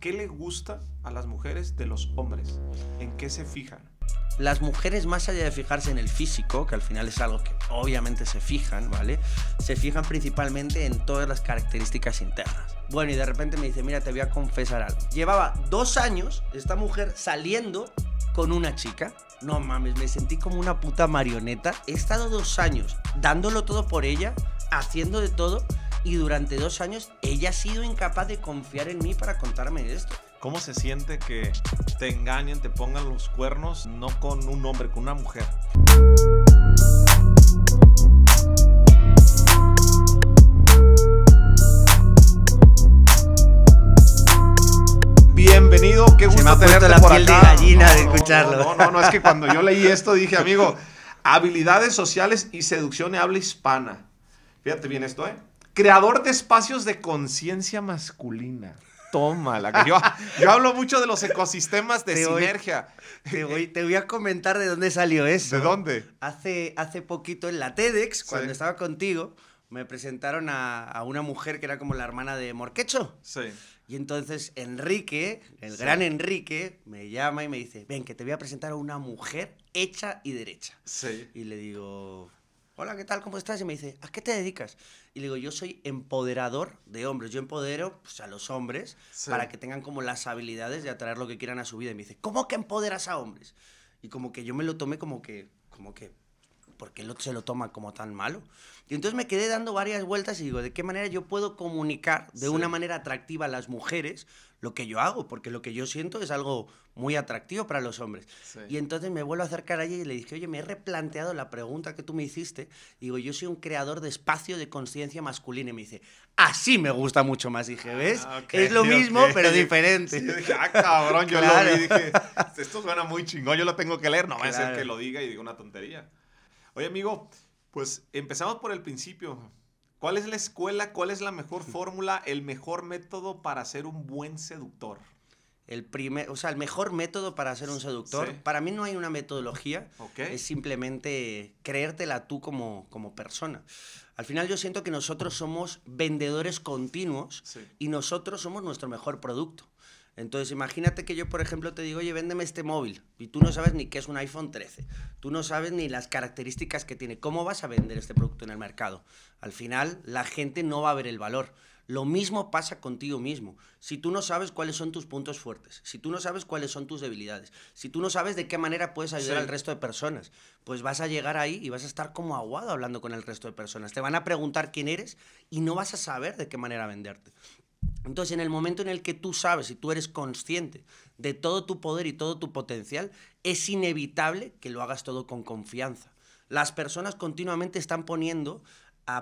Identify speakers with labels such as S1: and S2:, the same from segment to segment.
S1: ¿Qué le gusta a las mujeres de los hombres? ¿En qué se fijan?
S2: Las mujeres, más allá de fijarse en el físico, que al final es algo que obviamente se fijan, ¿vale? Se fijan principalmente en todas las características internas. Bueno, y de repente me dice, mira, te voy a confesar algo. Llevaba dos años esta mujer saliendo con una chica. No mames, me sentí como una puta marioneta. He estado dos años dándolo todo por ella, haciendo de todo y durante dos años ella ha sido incapaz de confiar en mí para contarme esto.
S1: ¿Cómo se siente que te engañen, te pongan los cuernos, no con un hombre, con una mujer? Bienvenido, qué gusto se me ha tenerte la piel de gallina de escucharlo. No, no, no, es que cuando yo leí esto dije, amigo, habilidades sociales y seducción de habla hispana. Fíjate bien esto, ¿eh? Creador de espacios de conciencia masculina. Tómala. Yo, yo hablo mucho de los ecosistemas de sinergia. te, voy, a comentar de dónde
S2: salió eso. ¿De dónde? Hace, hace poquito en la TEDx, cuando estaba contigo, me presentaron a, una mujer que era como la hermana de Morquecho. Sí. Y entonces Enrique, el gran Enrique, me llama y me dice, ven, que te voy a presentar a una mujer hecha y derecha. Sí. Y le digo, hola, ¿qué tal? ¿Cómo estás? Y me dice, ¿a qué te dedicas? Y le digo, yo soy empoderador de hombres. Yo empodero pues, a los hombres para que tengan como las habilidades de atraer lo que quieran a su vida. Y me dice, ¿cómo que empoderas a hombres? Y como que yo me lo tomé como que, como que, porque el otro se lo toma como tan malo. Y entonces me quedé dando varias vueltas y digo, ¿de qué manera yo puedo comunicar de una manera atractiva a las mujeres lo que yo hago? Porque lo que yo siento es algo muy atractivo para los hombres. Y entonces me vuelvo a acercar a ella y le dije, oye, me he replanteado la pregunta que tú me hiciste. Digo, yo soy un creador de espacio de conciencia masculina. Y me dice, así me gusta mucho más. dije, ¿ves? Ah, es lo mismo, pero diferente.
S1: dije, ah, cabrón, yo lo dije, esto suena muy chingón, yo lo tengo que leer. No va a ser que lo diga y diga una tontería. Oye, amigo, pues empezamos por el principio. ¿Cuál es la escuela? ¿Cuál es la mejor fórmula? ¿El mejor método para ser un buen seductor? El primer, o sea, el mejor método para ser un seductor. Para mí no hay una metodología.
S2: Es simplemente creértela tú como, persona. Al final yo siento que nosotros somos vendedores continuos y nosotros somos nuestro mejor producto. Entonces, imagínate que yo, por ejemplo, te digo, oye, véndeme este móvil y tú no sabes ni qué es un iPhone 13, tú no sabes ni las características que tiene, cómo vas a vender este producto en el mercado. Al final, la gente no va a ver el valor. Lo mismo pasa contigo mismo. Si tú no sabes cuáles son tus puntos fuertes, si tú no sabes cuáles son tus debilidades, si tú no sabes de qué manera puedes ayudar al resto de personas, pues vas a llegar ahí y vas a estar como aguado hablando con el resto de personas. Te van a preguntar quién eres y no vas a saber de qué manera venderte. Entonces, en el momento en el que tú sabes y tú eres consciente de todo tu poder y todo tu potencial, es inevitable que lo hagas todo con confianza. Las personas continuamente están poniendo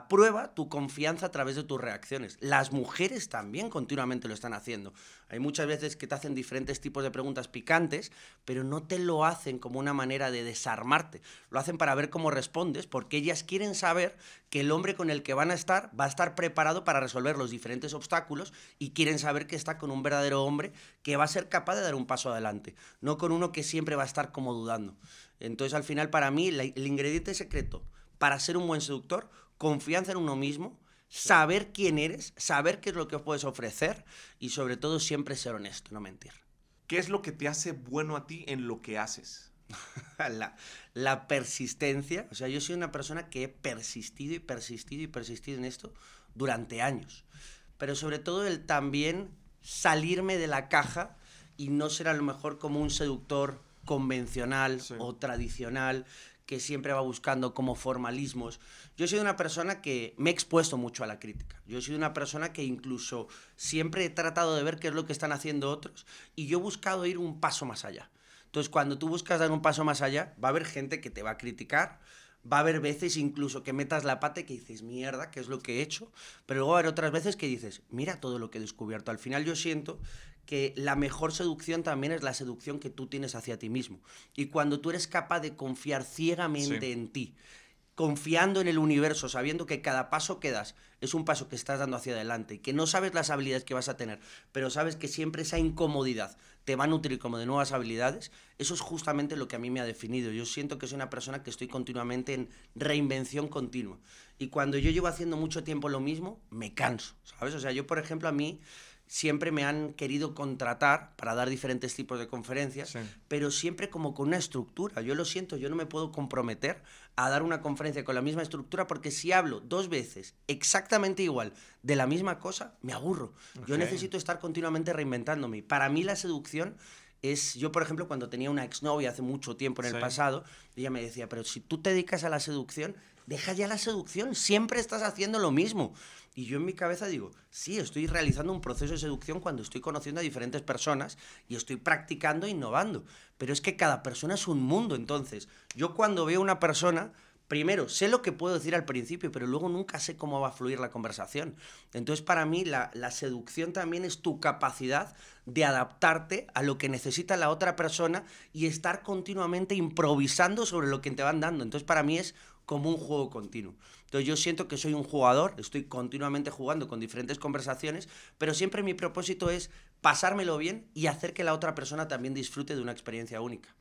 S2: prueba tu confianza a través de tus reacciones. Las mujeres también continuamente lo están haciendo. Hay muchas veces que te hacen diferentes tipos de preguntas picantes, pero no te lo hacen como una manera de desarmarte. Lo hacen para ver cómo respondes, porque ellas quieren saber que el hombre con el que van a estar va a estar preparado para resolver los diferentes obstáculos y quieren saber que está con un verdadero hombre que va a ser capaz de dar un paso adelante, no con uno que siempre va a estar como dudando. Entonces, al final, para mí, el ingrediente secreto para ser un buen seductor confianza en uno mismo, saber quién eres, saber qué es lo que puedes ofrecer y sobre todo siempre ser honesto, no mentir. ¿Qué es lo que te hace bueno a ti en lo que haces? la, persistencia. O sea, yo soy una persona que he persistido y persistido y persistido en esto durante años. Pero sobre todo el también salirme de la caja y no ser a lo mejor como un seductor convencional o tradicional que siempre va buscando como formalismos. Yo he sido una persona que me he expuesto mucho a la crítica. Yo he sido una persona que incluso siempre he tratado de ver qué es lo que están haciendo otros y yo he buscado ir un paso más allá. Entonces, cuando tú buscas dar un paso más allá, va a haber gente que te va a criticar, va a haber veces incluso que metas la pata y que dices, mierda, ¿qué es lo que he hecho? Pero luego va a haber otras veces que dices, mira todo lo que he descubierto. Al final yo siento que la mejor seducción también es la seducción que tú tienes hacia ti mismo. Y cuando tú eres capaz de confiar ciegamente en ti, confiando en el universo, sabiendo que cada paso que das es un paso que estás dando hacia adelante y que no sabes las habilidades que vas a tener, pero sabes que siempre esa incomodidad te va a nutrir como de nuevas habilidades, eso es justamente lo que a mí me ha definido. Yo siento que soy una persona que estoy continuamente en reinvención continua. Y cuando yo llevo haciendo mucho tiempo lo mismo, me canso, ¿sabes? O sea, yo, por ejemplo, a mí siempre me han querido contratar para dar diferentes tipos de conferencias, pero siempre como con una estructura. Yo lo siento, yo no me puedo comprometer a dar una conferencia con la misma estructura porque si hablo dos veces exactamente igual de la misma cosa, me aburro. Yo necesito estar continuamente reinventándome. Para mí la seducción es, yo por ejemplo, cuando tenía una exnovia hace mucho tiempo en el pasado, ella me decía, pero si tú te dedicas a la seducción, deja ya la seducción, siempre estás haciendo lo mismo. Y yo en mi cabeza digo, sí, estoy realizando un proceso de seducción cuando estoy conociendo a diferentes personas y estoy practicando e innovando. Pero es que cada persona es un mundo, entonces yo cuando veo a una persona... Primero, sé lo que puedo decir al principio, pero luego nunca sé cómo va a fluir la conversación. Entonces, para mí, la, seducción también es tu capacidad de adaptarte a lo que necesita la otra persona y estar continuamente improvisando sobre lo que te van dando. Entonces, para mí es como un juego continuo. Entonces yo siento que soy un jugador, estoy continuamente jugando con diferentes conversaciones, pero siempre mi propósito es pasármelo bien y hacer que la otra persona también disfrute de una experiencia única.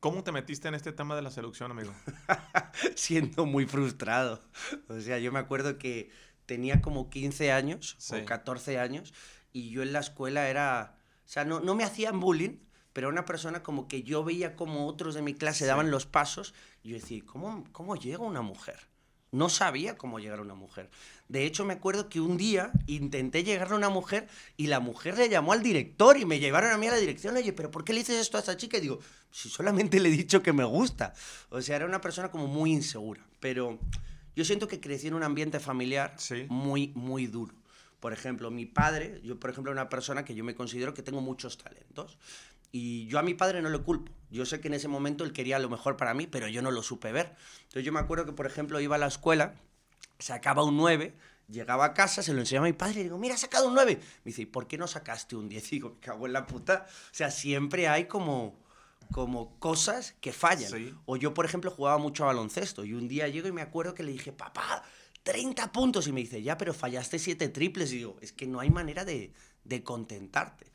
S2: ¿Cómo te metiste en este tema de la seducción, amigo? Siendo muy frustrado. O sea, yo me acuerdo que tenía como 15 años o 14 años y yo en la escuela era... O sea, no, no me hacían bullying, pero una persona como que yo veía como otros de mi clase daban los pasos y yo decía, ¿cómo, cómo llega una mujer? No sabía cómo llegar a una mujer. De hecho, me acuerdo que un día intenté llegar a una mujer y la mujer le llamó al director y me llevaron a mí a la dirección. Oye, ¿pero por qué le dices esto a esa chica? Y digo, si solamente le he dicho que me gusta. O sea, era una persona como muy insegura. Pero yo siento que crecí en un ambiente familiar muy, muy duro. Por ejemplo, mi padre, yo por ejemplo, una persona que yo me considero que tengo muchos talentos. Y yo a mi padre no lo culpo. Yo sé que en ese momento él quería lo mejor para mí, pero yo no lo supe ver. Entonces yo me acuerdo que, por ejemplo, iba a la escuela, sacaba un 9, llegaba a casa, se lo enseñaba a mi padre y le digo, mira, ha sacado un 9. Me dice, ¿y por qué no sacaste un 10? Y digo, me cago en la puta. O sea, siempre hay como como cosas que fallan. O yo, por ejemplo, jugaba mucho a baloncesto y un día llego y me acuerdo que le dije, papá, 30 puntos. Y me dice, ya, pero fallaste 7 triples. Y digo, es que no hay manera de, de contentarte.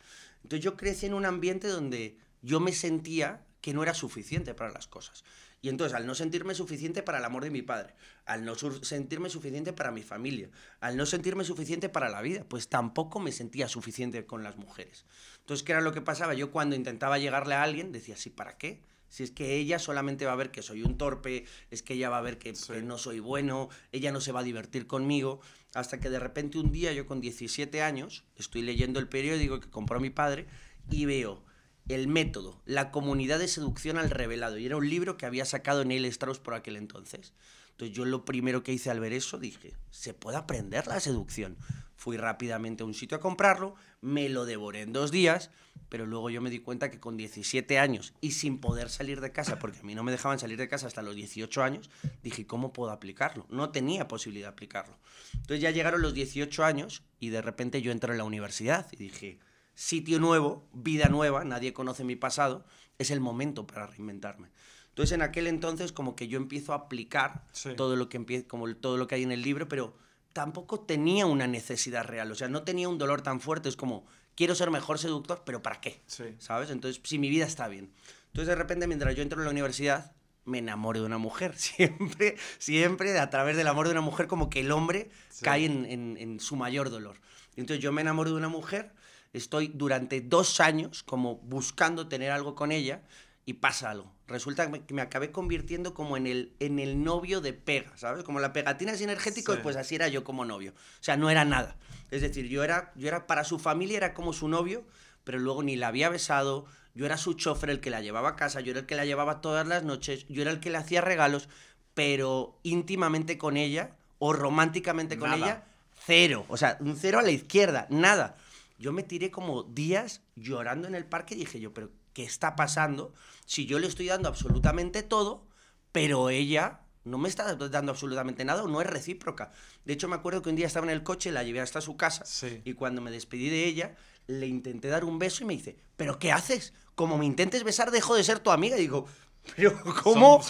S2: Entonces yo crecí en un ambiente donde yo me sentía que no era suficiente para las cosas. Y entonces, al no sentirme suficiente para el amor de mi padre, al no sentirme suficiente para mi familia, al no sentirme suficiente para la vida, pues tampoco me sentía suficiente con las mujeres. Entonces, ¿qué era lo que pasaba? Yo cuando intentaba llegarle a alguien, decía, ¿sí para qué? Si es que ella solamente va a ver que soy un torpe, es que ella va a ver que, no soy bueno, ella no se va a divertir conmigo. Hasta que de repente un día yo con 17 años estoy leyendo el periódico que compró mi padre y veo el método, la comunidad de seducción al revelado. Y era un libro que había sacado Neil Strauss por aquel entonces. Entonces yo lo primero que hice al ver eso dije, se puede aprender la seducción. Fui rápidamente a un sitio a comprarlo, me lo devoré en dos días, pero luego yo me di cuenta que con 17 años y sin poder salir de casa, porque a mí no me dejaban salir de casa hasta los 18 años, dije, ¿cómo puedo aplicarlo? No tenía posibilidad de aplicarlo. Entonces ya llegaron los 18 años y de repente yo entré en la universidad y dije, sitio nuevo, vida nueva, nadie conoce mi pasado, es el momento para reinventarme. Entonces en aquel entonces como que yo empiezo a aplicar todo, lo que como todo lo que hay en el libro, pero tampoco tenía una necesidad real, o sea, no tenía un dolor tan fuerte, es como, quiero ser mejor seductor, pero ¿para qué? ¿Sabes? Entonces, si mi vida está bien. Entonces, de repente, mientras yo entro a la universidad, me enamoro de una mujer. Siempre, siempre a través del amor de una mujer, como que el hombre cae en, en, en, su mayor dolor. Entonces, yo me enamoro de una mujer, estoy durante dos años como buscando tener algo con ella y pasa algo resulta que me acabé convirtiendo como en el, en el novio de pega, ¿sabes? Como la pegatina es energético, pues así era yo como novio. O sea, no era nada. Es decir, yo era, yo era, para su familia era como su novio, pero luego ni la había besado, yo era su chofer, el que la llevaba a casa, yo era el que la llevaba todas las noches, yo era el que le hacía regalos, pero íntimamente con ella o románticamente con ella, cero. O sea, un cero a la izquierda, nada. Yo me tiré como días llorando en el parque y dije yo, pero qué está pasando si yo le estoy dando absolutamente todo, pero ella no me está dando absolutamente nada o no es recíproca. De hecho, me acuerdo que un día estaba en el coche, la llevé hasta su casa y cuando me despedí de ella, le intenté dar un beso y me dice, ¿pero qué haces? Como me intentes besar, dejo de ser tu amiga. Y digo, pero ¿cómo?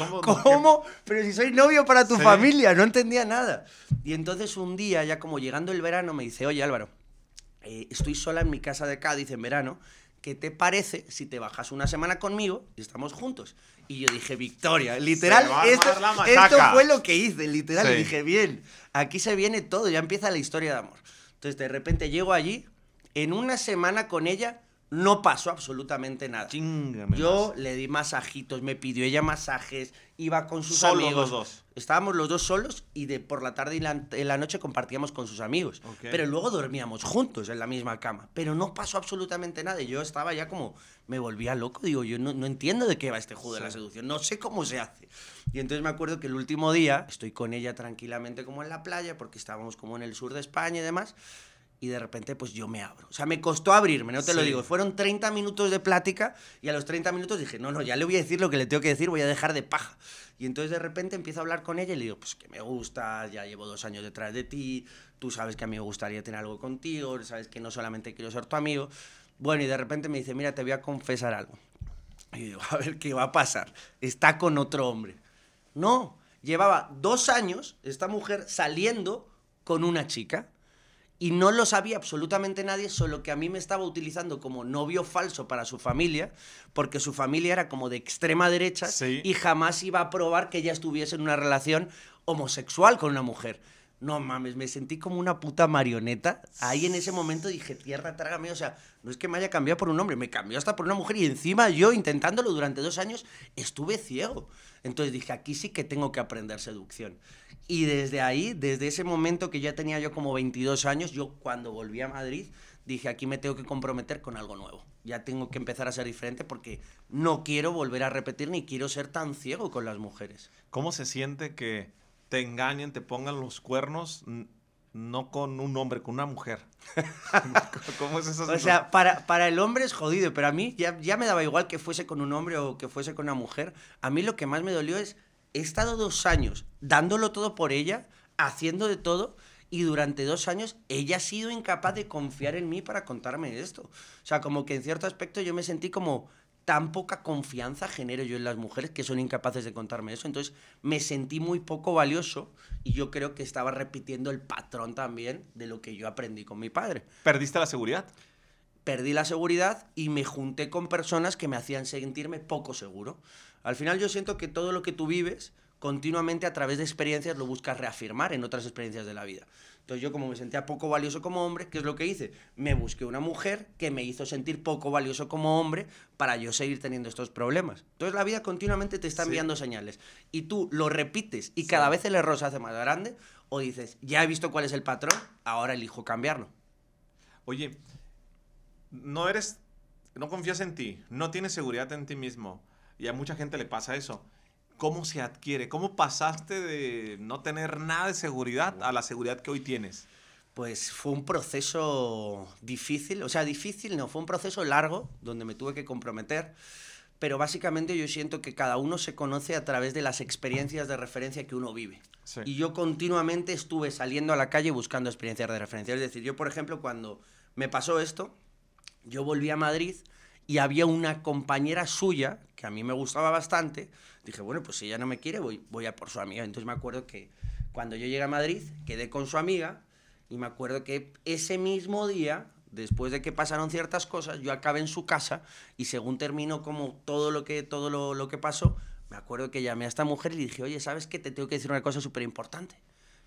S2: Pero si soy novio para tu familia, no entendía nada. Y entonces un día, ya como llegando el verano, me dice, oye Álvaro, eh, estoy sola en mi casa de acá, dice en verano ¿qué te parece si te bajas una semana conmigo y estamos juntos? Y yo dije, Victoria, literal, esto, fue lo que hice, literal, dije, bien, aquí se viene todo, ya empieza la historia de amor. Entonces de repente llego allí, en una semana con ella no pasó absolutamente nada. Yo le di masajitos, me pidió ella masajes, iba con sus amigos. los dos. Estábamos los dos solos y de por la tarde y la, noche compartíamos con sus amigos. Pero luego dormíamos juntos en la misma cama. Pero no pasó absolutamente nada. yo estaba ya como, me volvía loco. Digo, yo no, entiendo de qué va este juego de la seducción. No sé cómo se hace. Y entonces me acuerdo que el último día estoy con ella tranquilamente como en la playa, porque estábamos como en el sur de España y demás y de repente pues yo me abro. O sea, me costó abrirme, no te lo digo. Fueron 30 minutos de plática y a los 30 minutos dije, no, no, ya le voy a decir lo que le tengo que decir, voy a dejar de paja. Y entonces de repente empiezo a hablar con ella y le digo, pues que me gusta, ya llevo dos años detrás de ti, tú sabes que a mí me gustaría tener algo contigo, sabes que no solamente quiero ser tu amigo. Bueno, y de repente me dice, mira, te voy a confesar algo. Y digo, a ver qué va a pasar. Está con otro hombre. No, llevaba dos años esta mujer saliendo con una chica y no lo sabía absolutamente nadie, solo que a mí me estaba utilizando como novio falso para su familia, porque su familia era como de extrema derecha y jamás iba a probar que ella estuviese en una relación homosexual con una mujer. No mames, me sentí como una puta marioneta. Ahí en ese momento dije, tierra, trágame. O sea, no es que me haya cambiado por un hombre, me cambió hasta por una mujer. Y encima yo, intentándolo durante dos años, estuve ciego. Entonces dije, aquí sí que tengo que aprender seducción. Y desde ahí, desde ese momento que ya tenía yo como 22 años, yo cuando volví a Madrid dije, aquí me tengo que comprometer con algo nuevo. Ya tengo que empezar a ser diferente porque no quiero volver a repetir ni quiero ser tan ciego con las
S1: mujeres. ¿Cómo se siente que te engañen, te pongan los cuernos? No con un hombre, con una mujer. ¿Cómo es eso? O sea,
S2: para, para, el hombre es jodido, pero a mí ya, ya me daba igual que fuese con un hombre o que fuese con una mujer. A mí lo que más me dolió es he estado dos años dándolo todo por ella, haciendo de todo, y durante dos años ella ha sido incapaz de confiar en mí para contarme esto. O sea, como que en cierto aspecto yo me sentí como tan poca confianza genero yo en las mujeres que son incapaces de contarme eso. Entonces me sentí muy poco valioso y yo creo que estaba repitiendo el patrón también de lo que yo aprendí con mi padre. ¿Perdiste la seguridad? Perdí la seguridad y me junté con personas que me hacían sentirme poco seguro. Al final yo siento que todo lo que tú vives, continuamente a través de experiencias lo buscas reafirmar en otras experiencias de la vida. Entonces yo como me sentía poco valioso como hombre, ¿qué es lo que hice? Me busqué una mujer que me hizo sentir poco valioso como hombre para yo seguir teniendo estos problemas. Entonces la vida continuamente te está enviando señales y tú lo repites y cada vez el error se hace más grande o dices, ya he visto cuál es el
S1: patrón, ahora elijo cambiarlo. Oye, no eres, no confías en ti, no tienes seguridad en ti mismo y a mucha gente le pasa eso. ¿Cómo se adquiere? ¿Cómo pasaste de no tener nada de seguridad a la seguridad que hoy tienes? Pues fue un proceso difícil, o sea, difícil no, fue un proceso largo
S2: donde me tuve que comprometer, pero básicamente yo siento que cada uno se conoce a través de las experiencias de referencia que uno vive. Y yo continuamente estuve saliendo a la calle buscando experiencias de referencia. Es decir, yo, por ejemplo, cuando me pasó esto, yo volví a Madrid y había una compañera suya que a mí me gustaba bastante. Dije, bueno, pues si ella no me quiere, voy, voy a por su amiga. Entonces me acuerdo que cuando yo llegué a Madrid, quedé con su amiga y me acuerdo que ese mismo día, después de que pasaron ciertas cosas, yo acabé en su casa y según terminó como todo lo que, todo lo, lo que pasó, me acuerdo que llamé a esta mujer y le dije, oye, ¿sabes qué? Te tengo que decir una cosa súper importante.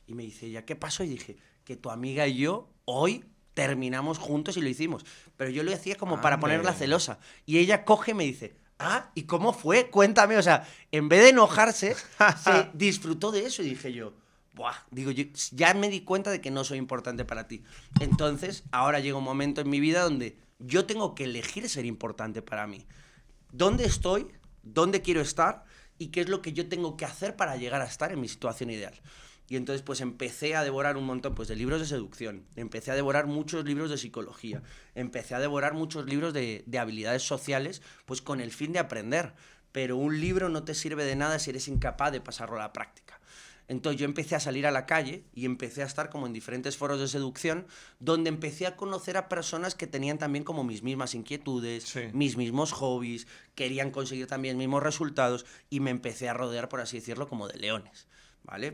S2: Y me dice, ¿ya qué pasó? Y dije, que tu amiga y yo hoy terminamos juntos y lo hicimos. Pero yo lo hacía como para ponerla celosa. Y ella coge y me dice, ah, ¿y cómo fue? Cuéntame. O sea, en vez de enojarse, disfrutó de eso y dije yo, Buah, digo, ya me di cuenta de que no soy importante para ti. Entonces, ahora llega un momento en mi vida donde yo tengo que elegir ser importante para mí. ¿Dónde estoy? ¿Dónde quiero estar? ¿Y qué es lo que yo tengo que hacer para llegar a estar en mi situación ideal? Y entonces pues empecé a devorar un montón pues, de libros de seducción, empecé a devorar muchos libros de psicología, empecé a devorar muchos libros de, habilidades sociales pues con el fin de aprender. Pero un libro no te sirve de nada si eres incapaz de pasarlo a la práctica. Entonces yo empecé a salir a la calle y empecé a estar como en diferentes foros de seducción, donde empecé a conocer a personas que tenían también como mis mismas inquietudes, mis mismos hobbies, querían conseguir también mismos resultados y me empecé a rodear, por así decirlo, como de leones.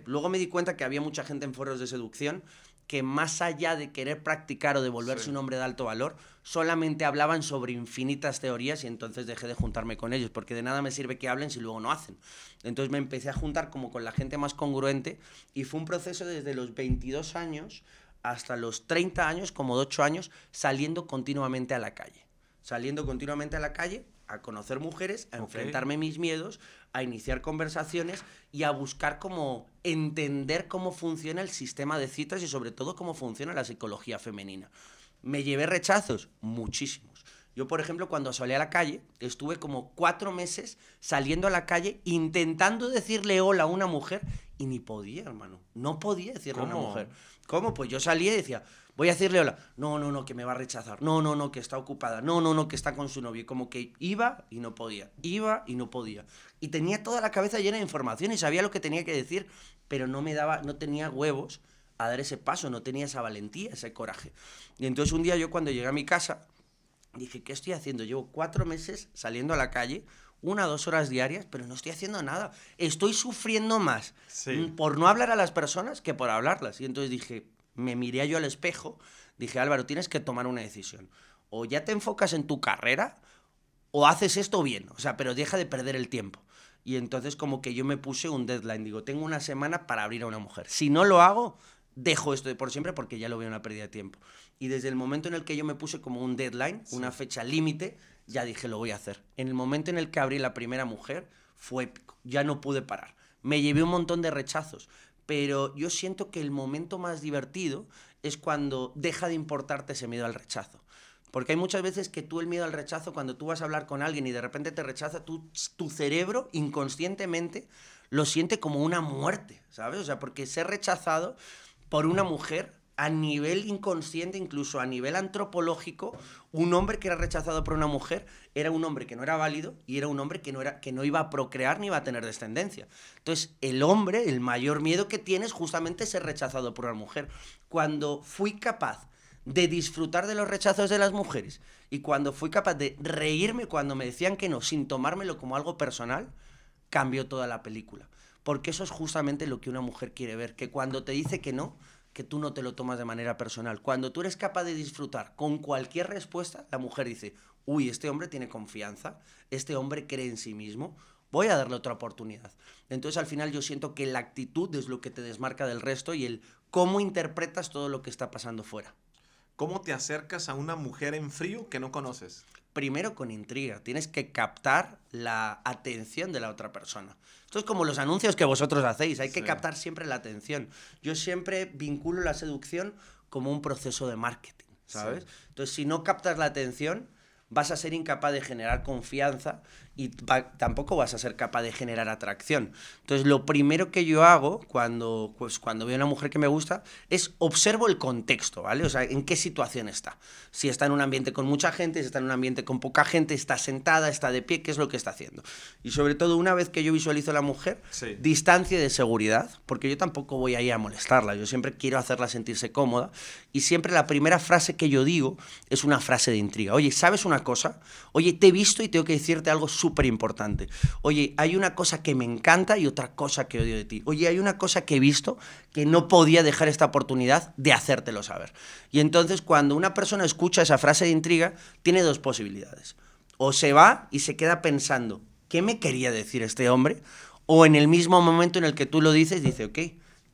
S2: Luego me di cuenta que había mucha gente en foros de seducción que más allá de querer practicar o devolverse un hombre de alto valor, solamente hablaban sobre infinitas teorías y entonces dejé de juntarme con ellos, porque de nada me sirve que hablen si luego no hacen. Entonces me empecé a juntar como con la gente más congruente y fue un proceso desde los 22 años hasta los 30 años, como de 8 años, saliendo continuamente a la calle. Saliendo continuamente a la calle a conocer mujeres, a enfrentarme mis miedos, a iniciar conversaciones y a buscar cómo entender cómo funciona el sistema de citas y sobre todo cómo funciona la psicología femenina. Me llevé rechazos, muchísimos. Yo, por ejemplo, cuando salí a la calle, estuve como cuatro meses saliendo a la calle intentando decirle hola a una mujer y ni podía, hermano. No podía decirle a una mujer. ¿Cómo? Pues yo salía y decía, voy a decirle hola, no, no, no, que me va a rechazar, no, no, no, que está ocupada, no, no, no, que está con su novio, como que iba y no podía, iba y no podía. Y tenía toda la cabeza llena de información y sabía lo que tenía que decir, pero no me daba, no tenía huevos a dar ese paso, no tenía esa valentía, ese coraje. Y entonces un día yo cuando llegué a mi casa, dije, ¿qué estoy haciendo? Llevo cuatro meses saliendo a la calle, una o dos horas diarias, pero no estoy haciendo nada. Estoy sufriendo más por no hablar a las personas que por hablarlas. Y entonces dije, me miré yo al espejo, dije, Álvaro, tienes que tomar una decisión. O ya te enfocas en tu carrera, o haces esto bien, o sea, pero deja de perder el tiempo. Y entonces como que yo me puse un deadline, digo, tengo una semana para abrir a una mujer. Si no lo hago, dejo esto de por siempre porque ya lo veo una pérdida de tiempo. Y desde el momento en el que yo me puse como un deadline, una fecha límite, ya dije, lo voy a hacer. En el momento en el que abrí la primera mujer, fue épico, ya no pude parar. Me llevé un montón de rechazos, pero yo siento que el momento más divertido es cuando deja de importarte ese miedo al rechazo. Porque hay muchas veces que tú el miedo al rechazo, cuando tú vas a hablar con alguien y de repente te rechaza, tu cerebro inconscientemente lo siente como una muerte, ¿sabes? O sea, porque ser rechazado por una mujer a nivel inconsciente, incluso a nivel antropológico, un hombre que era rechazado por una mujer era un hombre que no era válido y era un hombre que no, era, que no iba a procrear ni iba a tener descendencia. Entonces, el hombre, el mayor miedo que tiene es justamente ser rechazado por una mujer. Cuando fui capaz de disfrutar de los rechazos de las mujeres y cuando fui capaz de reírme cuando me decían que no, sin tomármelo como algo personal, cambió toda la película. Porque eso es justamente lo que una mujer quiere ver, que cuando te dice que no, que tú no te lo tomas de manera personal. Cuando tú eres capaz de disfrutar con cualquier respuesta, la mujer dice, uy, este hombre tiene confianza, este hombre cree en sí mismo, voy a darle otra oportunidad. Entonces al final yo siento que la actitud es lo que te desmarca del resto y el cómo interpretas todo lo que está pasando fuera. ¿Cómo te acercas a una mujer en frío que no conoces? primero con intriga, tienes que captar la atención de la otra persona. Esto es como los anuncios que vosotros hacéis, hay que captar siempre la atención. Yo siempre vinculo la seducción como un proceso de marketing, ¿sabes? Entonces, si no captas la atención, vas a ser incapaz de generar confianza, y tampoco vas a ser capaz de generar atracción. Entonces, lo primero que yo hago cuando, pues, cuando veo a una mujer que me gusta es observo el contexto, ¿vale? O sea, en qué situación está. Si está en un ambiente con mucha gente, si está en un ambiente con poca gente, está sentada, está de pie, qué es lo que está haciendo. Y sobre todo, una vez que yo visualizo a la mujer, distancia de seguridad, porque yo tampoco voy ahí a molestarla, yo siempre quiero hacerla sentirse cómoda y siempre la primera frase que yo digo es una frase de intriga. Oye, ¿sabes una cosa? Oye, te he visto y tengo que decirte algo súper importante. Oye, hay una cosa que me encanta y otra cosa que odio de ti. Oye, hay una cosa que he visto que no podía dejar esta oportunidad de hacértelo saber. Y entonces cuando una persona escucha esa frase de intriga, tiene dos posibilidades. O se va y se queda pensando, ¿qué me quería decir este hombre? O en el mismo momento en el que tú lo dices, dice, ok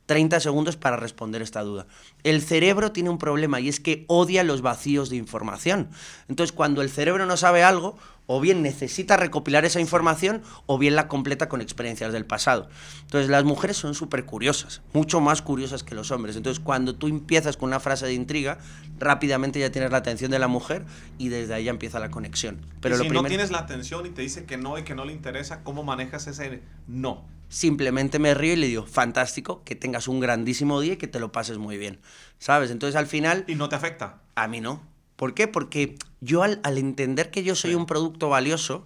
S2: 30 segundos para responder esta duda. El cerebro tiene un problema y es que odia los vacíos de información. Entonces, cuando el cerebro no sabe algo, o bien necesita recopilar esa información o bien la completa con experiencias del pasado. Entonces las mujeres son súper curiosas, mucho más curiosas que los hombres. Entonces cuando tú empiezas con una frase de intriga, rápidamente ya tienes la atención de la mujer y desde ahí empieza la conexión. Pero lo si no tienes la
S1: atención y te dice que no y que no le interesa, ¿cómo manejas ese
S2: no? simplemente me río y le digo, fantástico, que tengas un grandísimo día y que te lo pases muy bien, ¿sabes? Entonces al final... ¿Y no te afecta? A mí no. ¿Por qué? Porque yo al, entender que yo soy un producto valioso,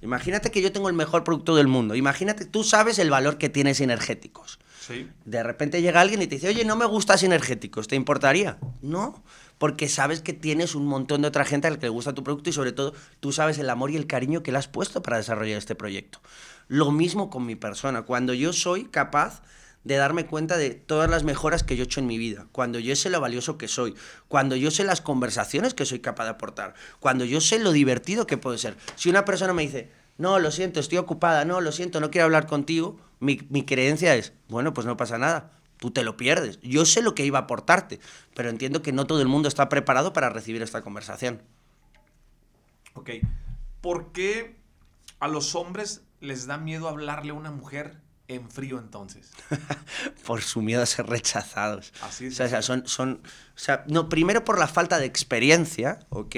S2: imagínate que yo tengo el mejor producto del mundo, imagínate, tú sabes el valor que tienes energéticos. Sí. De repente llega alguien y te dice, oye, no me gustas energéticos, ¿te importaría? No, porque sabes que tienes un montón de otra gente al que le gusta tu producto y sobre todo tú sabes el amor y el cariño que le has puesto para desarrollar este proyecto. Lo mismo con mi persona, cuando yo soy capaz de darme cuenta de todas las mejoras que yo he hecho en mi vida, cuando yo sé lo valioso que soy, cuando yo sé las conversaciones que soy capaz de aportar, cuando yo sé lo divertido que puedo ser. Si una persona me dice, no, lo siento, estoy ocupada, no, lo siento, no quiero hablar contigo, mi, mi creencia es, bueno, pues no pasa nada, tú te lo pierdes. Yo sé lo que iba a aportarte, pero entiendo que no todo el mundo está preparado para recibir esta conversación.
S1: Ok, ¿por qué a los hombres les da miedo hablarle a una mujer en frío entonces.
S2: por su miedo a ser rechazados. Así es. O sea, son, son, o sea, no, primero por la falta de experiencia, ¿ok?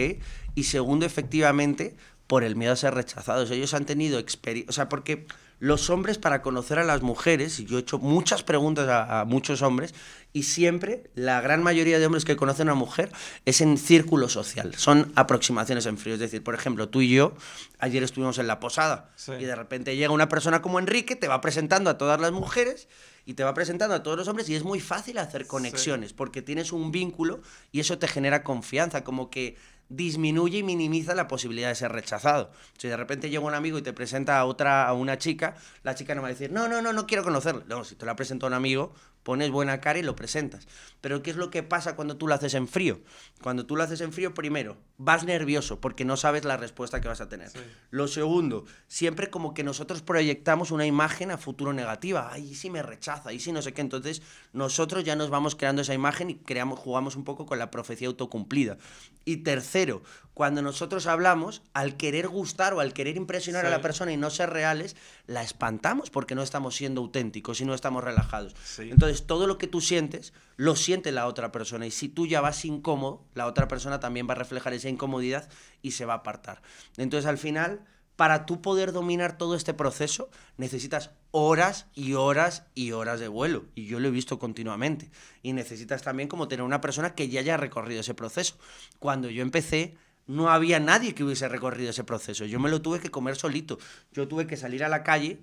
S2: Y segundo, efectivamente, por el miedo a ser rechazados. Ellos han tenido experiencia, o sea, porque los hombres para conocer a las mujeres, y yo he hecho muchas preguntas a, muchos hombres, y siempre la gran mayoría de hombres que conocen a una mujer es en círculo social, son aproximaciones en frío. Es decir, por ejemplo, tú y yo ayer estuvimos en la posada, y de repente llega una persona como Enrique, te va presentando a todas las mujeres y te va presentando a todos los hombres y es muy fácil hacer conexiones porque tienes un vínculo y eso te genera confianza, como que disminuye y minimiza la posibilidad de ser rechazado. Si de repente llega un amigo y te presenta a otra, a una chica, la chica no va a decir, no, no, no, no quiero conocerla. No, si te la presenta un amigo, pones buena cara y lo presentas. Pero ¿qué es lo que pasa cuando tú lo haces en frío? Cuando tú lo haces en frío, primero, vas nervioso porque no sabes la respuesta que vas a tener. Lo segundo, siempre como que nosotros proyectamos una imagen a futuro negativa. Ay, ¿y si me rechaza, y si no sé qué. Entonces, nosotros ya nos vamos creando esa imagen y creamos, jugamos un poco con la profecía autocumplida. Y tercero, cuando nosotros hablamos, al querer gustar o al querer impresionar a la persona y no ser reales, la espantamos porque no estamos siendo auténticos y no estamos relajados. Entonces, todo lo que tú sientes, lo siente la otra persona. Y si tú ya vas incómodo, la otra persona también va a reflejar esa incomodidad y se va a apartar. Entonces, al final, para tú poder dominar todo este proceso, necesitas horas y horas y horas de vuelo. Y yo lo he visto continuamente. Y necesitas también como tener una persona que ya haya recorrido ese proceso. Cuando yo empecé, no había nadie que hubiese recorrido ese proceso. Yo me lo tuve que comer solito. Yo tuve que salir a la calle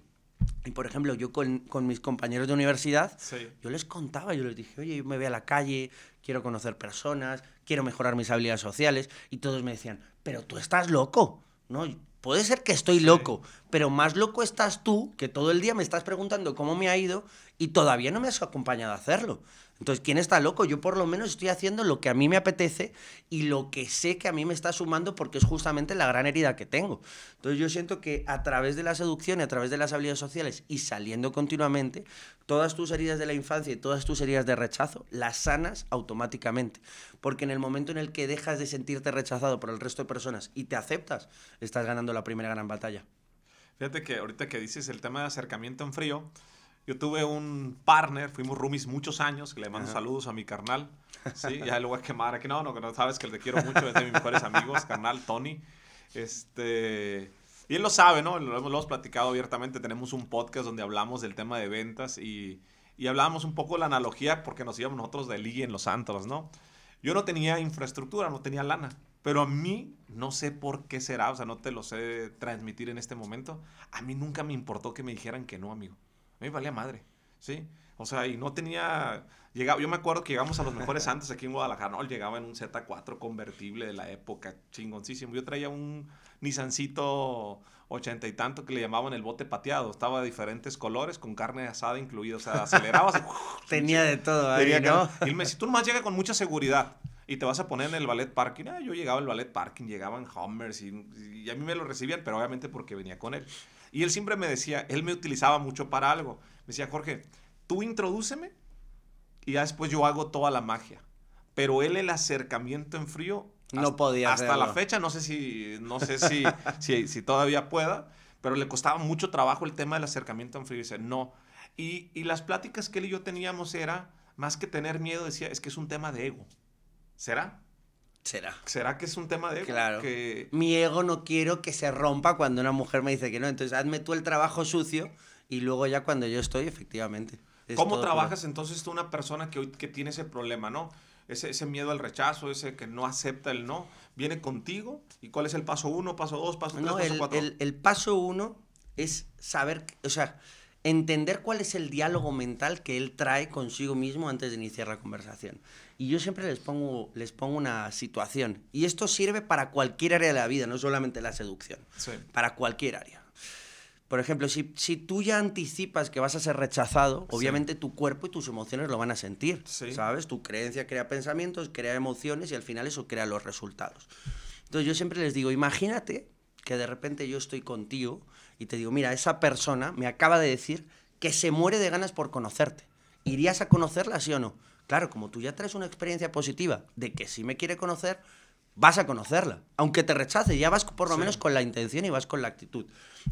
S2: y por ejemplo, yo con, mis compañeros de universidad, yo les contaba, yo les dije, oye, yo me voy a la calle, quiero conocer personas, quiero mejorar mis habilidades sociales, y todos me decían, pero tú estás loco, ¿no? Puede ser que estoy loco, pero más loco estás tú, que todo el día me estás preguntando cómo me ha ido y todavía no me has acompañado a hacerlo. Entonces, ¿quién está loco? Yo por lo menos estoy haciendo lo que a mí me apetece y lo que sé que a mí me está sumando porque es justamente la gran herida que tengo. Entonces, yo siento que a través de la seducción y a través de las habilidades sociales y saliendo continuamente, todas tus heridas de la infancia y todas tus heridas de rechazo las sanas automáticamente. Porque en el momento en el que dejas de sentirte rechazado por el resto de personas y te aceptas, estás ganando la primera gran batalla.
S1: Fíjate que ahorita que dices el tema de acercamiento en frío, yo tuve un partner, fuimos roomies muchos años, que le mando saludos a mi carnal. Sí, ya lo voy a quemar aquí. No, no, que no sabes que le quiero mucho, es de mis mejores amigos, carnal Tony. Este. Y él lo sabe, ¿no? Lo hemos, platicado abiertamente. Tenemos un podcast donde hablamos del tema de ventas y, y hablábamos un poco la analogía porque nos íbamos nosotros de ligue en los Santos, ¿no? Yo no tenía infraestructura, no tenía lana. Pero a mí, no sé por qué será, o sea, no te lo sé transmitir en este momento. A mí nunca me importó que me dijeran que no, amigo. A mí me valía madre, ¿sí? O sea, y no tenía... Llegaba, yo me acuerdo que llegamos a los mejores antes aquí en Guadalajara. No, llegaba en un Z4 convertible de la época, chingoncísimo. Yo traía un Nissancito ochenta y tanto que le llamaban el bote pateado. Estaba de diferentes colores, con carne asada incluida. O sea, acelerabas.
S2: tenía de todo ¿no?
S1: y me decía, tú nomás llega con mucha seguridad y te vas a poner en el ballet parking. Ah, yo llegaba el ballet parking, llegaban Hummers y, a mí me lo recibían, pero obviamente porque venía con él. Y él siempre me decía, él me utilizaba mucho para algo. Me decía, Jorge, tú introdúceme y ya después yo hago toda la magia. Pero él el acercamiento en frío... No hasta, podía Hasta la fecha, no sé si, no sé si, si, todavía pueda, pero le costaba mucho trabajo el tema del acercamiento en frío. dice, no. Y, y las pláticas que él y yo teníamos era, más que tener miedo, decía, es que es un tema de ego. ¿Será? Será. ¿Será que es un tema de ego? Claro. Que... Mi ego no
S2: quiero que se rompa cuando una mujer me dice que no. Entonces, hazme tú el trabajo sucio y luego ya cuando yo estoy, efectivamente. ¿Cómo trabajas
S1: entonces tú una persona que, tiene ese problema, no? Ese, miedo al rechazo, ese que no acepta el no, viene contigo. ¿Y cuál es el paso uno, paso dos, paso tres, el, paso cuatro? el paso uno es saber, o sea,
S2: entender cuál es el diálogo mental que él trae consigo mismo antes de iniciar la conversación. Y yo siempre les pongo, les pongo una situación. Y esto sirve para cualquier área de la vida, no solamente la seducción. Para cualquier área. Por ejemplo, si, tú ya anticipas que vas a ser rechazado, obviamente tu cuerpo y tus emociones lo van a sentir. ¿Sabes? Tu creencia crea pensamientos, crea emociones y al final eso crea los resultados. Entonces yo siempre les digo, imagínate que de repente yo estoy contigo y te digo, mira, esa persona me acaba de decir que se muere de ganas por conocerte. ¿Irías a conocerla, sí o no? Claro, como tú ya traes una experiencia positiva de que si me quiere conocer, vas a conocerla. Aunque te rechace, ya vas por lo menos con la intención y vas con la actitud.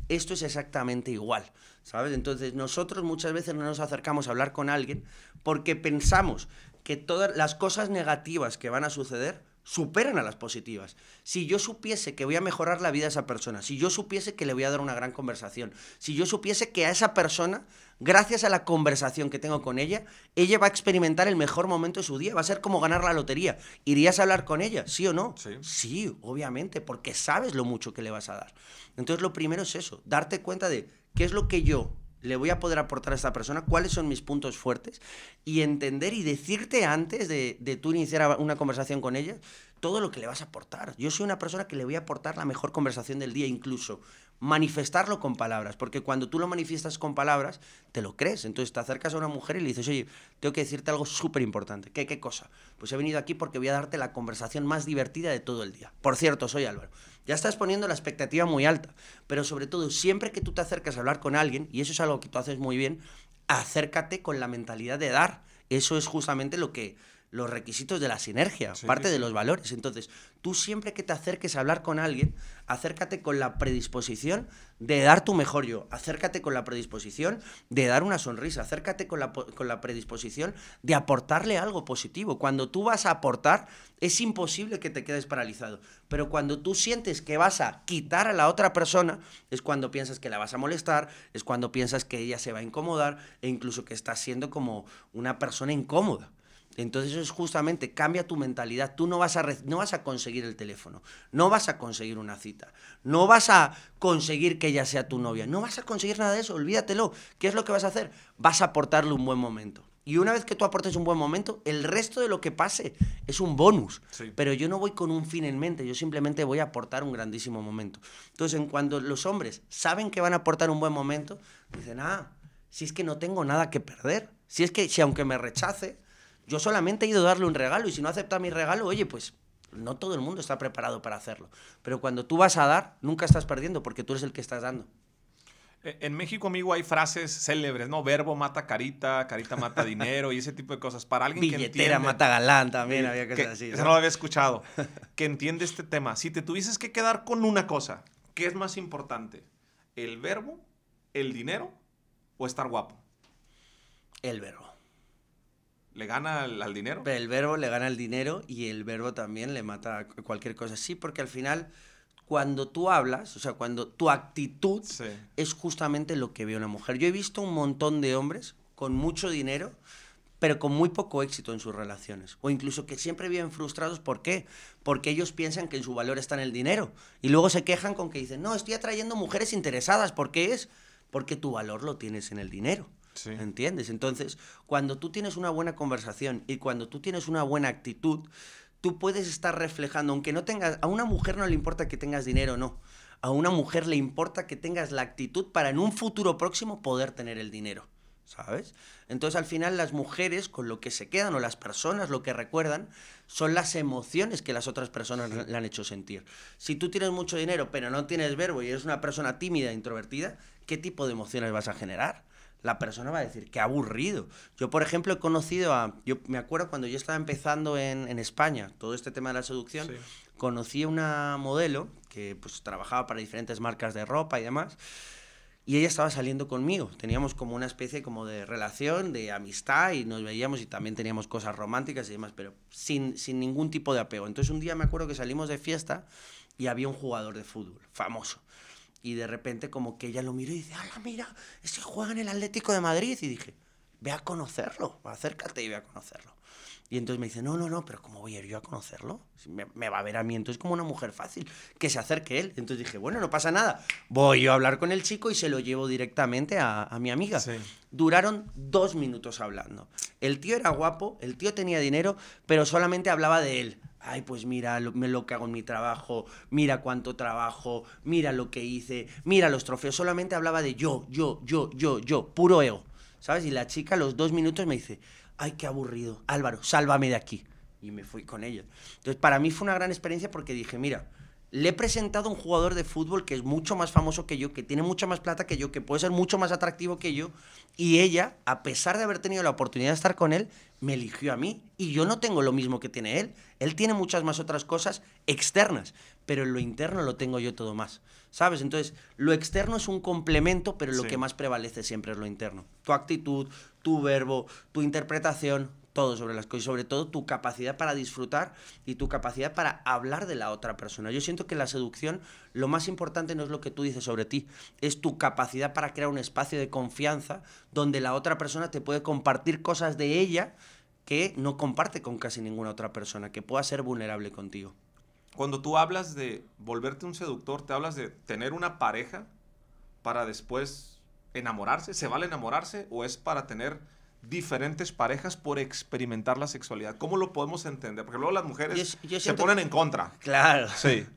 S2: Esto es exactamente igual, ¿sabes? Entonces nosotros muchas veces no nos acercamos a hablar con alguien porque pensamos que todas las cosas negativas que van a suceder superan a las positivas. Si yo supiese que voy a mejorar la vida de esa persona, si yo supiese que le voy a dar una gran conversación, si yo supiese que a esa persona, gracias a la conversación que tengo con ella, ella va a experimentar el mejor momento de su día, va a ser como ganar la lotería. ¿Irías a hablar con ella? ¿Sí o no? Sí, obviamente, porque sabes lo mucho que le vas a dar. Entonces lo primero es eso, darte cuenta de qué es lo que yo le voy a poder aportar a esta persona, cuáles son mis puntos fuertes y entender y decirte antes de, de, tú iniciar una conversación con ella todo lo que le vas a aportar. Yo soy una persona que le voy a aportar la mejor conversación del día, incluso manifestarlo con palabras, porque cuando tú lo manifiestas con palabras, te lo crees. Entonces te acercas a una mujer y le dices, oye, tengo que decirte algo súper importante. ¿Qué, ¿Qué cosa? Pues he venido aquí porque voy a darte la conversación más divertida de todo el día. Por cierto, soy Álvaro. Ya estás poniendo la expectativa muy alta, pero sobre todo, siempre que tú te acercas a hablar con alguien, y eso es algo que tú haces muy bien, acércate con la mentalidad de dar. Eso es justamente lo que los requisitos de la sinergia, parte de los valores. Entonces, tú siempre que te acerques a hablar con alguien, acércate con la predisposición de dar tu mejor yo, acércate con la predisposición de dar una sonrisa, acércate con la, con la predisposición de aportarle algo positivo. Cuando tú vas a aportar, es imposible que te quedes paralizado, pero cuando tú sientes que vas a quitar a la otra persona, es cuando piensas que la vas a molestar, es cuando piensas que ella se va a incomodar e incluso que estás siendo como una persona incómoda. Entonces eso es justamente, cambia tu mentalidad. Tú no vas, a no vas a conseguir el teléfono, no vas a conseguir una cita, no vas a conseguir que ella sea tu novia, no vas a conseguir nada de eso, olvídatelo. ¿Qué es lo que vas a hacer? Vas a aportarle un buen momento. Y una vez que tú aportes un buen momento, el resto de lo que pase es un bonus. Pero yo no voy con un fin en mente, yo simplemente voy a aportar un grandísimo momento. Entonces, en cuando los hombres saben que van a aportar un buen momento, dicen, ah, si es que no tengo nada que perder. Si es que, si aunque me rechace, yo solamente he ido a darle un regalo y si no acepta mi regalo, oye, pues no todo el mundo está preparado para hacerlo. Pero cuando tú vas a dar, nunca estás perdiendo porque tú eres el que estás dando.
S1: E, en México, amigo, hay frases célebres, ¿no? Verbo mata carita, carita mata dinero y ese tipo de cosas. Para alguien Billetera que entiende, mata galán también, había que, así. Eso no lo había escuchado. Que entiende este tema. Si te tuvieses que quedar con una cosa, ¿qué es más importante? ¿El verbo, el dinero o estar guapo? El verbo le gana al, dinero. El verbo le gana al
S2: dinero y el verbo también le mata cualquier cosa. Sí, porque al final, cuando tú hablas, o sea, cuando tu actitud es justamente lo que ve una mujer. Yo he visto un montón de hombres con mucho dinero, pero con muy poco éxito en sus relaciones. O incluso que siempre viven frustrados. ¿Por qué? Porque ellos piensan que en su valor está en el dinero. Y luego se quejan con que dicen, no, estoy atrayendo mujeres interesadas. ¿Por qué es? Porque tu valor lo tienes en el dinero. ¿Entiendes? Entonces, cuando tú tienes una buena conversación y cuando tú tienes una buena actitud, tú puedes estar reflejando, aunque no tengas, a una mujer no le importa que tengas dinero o no, a una mujer le importa que tengas la actitud para en un futuro próximo poder tener el dinero. ¿Sabes? Entonces al final las mujeres con lo que se quedan o las personas lo que recuerdan son las emociones que las otras personas le han hecho sentir. Si tú tienes mucho dinero pero no tienes verbo y eres una persona tímida, e introvertida, ¿qué tipo de emociones vas a generar? la persona va a decir, qué aburrido. Yo, por ejemplo, he conocido a... Yo me acuerdo cuando yo estaba empezando en, España, todo este tema de la seducción, conocí a una modelo que pues trabajaba para diferentes marcas de ropa y demás, y ella estaba saliendo conmigo. Teníamos como una especie como de relación, de amistad, y nos veíamos y también teníamos cosas románticas y demás, pero sin, sin ningún tipo de apego. Entonces un día me acuerdo que salimos de fiesta y había un jugador de fútbol, famoso. Y de repente como que ella lo miró y dice, ah mira! ese juega en el Atlético de Madrid. Y dije, ve a conocerlo, acércate y ve a conocerlo. Y entonces me dice, no, no, no, pero ¿cómo voy a ir yo a conocerlo? Me, va a ver a mí, entonces como una mujer fácil, que se acerque él. Entonces dije, bueno, no pasa nada, voy yo a hablar con el chico y se lo llevo directamente a, mi amiga. Duraron dos minutos hablando. El tío era guapo, el tío tenía dinero, pero solamente hablaba de él ay, pues mira lo, me lo que hago en mi trabajo, mira cuánto trabajo, mira lo que hice, mira los trofeos. Solamente hablaba de yo, yo, yo, yo, yo, puro ego. ¿Sabes? Y la chica a los dos minutos me dice, ay, qué aburrido, Álvaro, sálvame de aquí. Y me fui con ellos. Entonces, para mí fue una gran experiencia porque dije, mira, le he presentado un jugador de fútbol que es mucho más famoso que yo, que tiene mucha más plata que yo, que puede ser mucho más atractivo que yo, y ella, a pesar de haber tenido la oportunidad de estar con él, me eligió a mí, y yo no tengo lo mismo que tiene él, él tiene muchas más otras cosas externas, pero en lo interno lo tengo yo todo más, ¿sabes? Entonces, lo externo es un complemento, pero lo que más prevalece siempre es lo interno, tu actitud, tu verbo, tu interpretación, todo sobre las cosas y sobre todo tu capacidad para disfrutar y tu capacidad para hablar de la otra persona. Yo siento que la seducción lo más importante no es lo que tú dices sobre ti, es tu capacidad para crear un espacio de confianza donde la otra persona te puede compartir cosas de ella que no comparte con casi ninguna otra persona,
S1: que pueda ser vulnerable contigo. Cuando tú hablas de volverte un seductor, te hablas de tener una pareja para después enamorarse, ¿se vale enamorarse o es para tener diferentes parejas por experimentar la sexualidad. ¿Cómo lo podemos entender? Porque luego las mujeres se ponen en contra. Claro. Sí.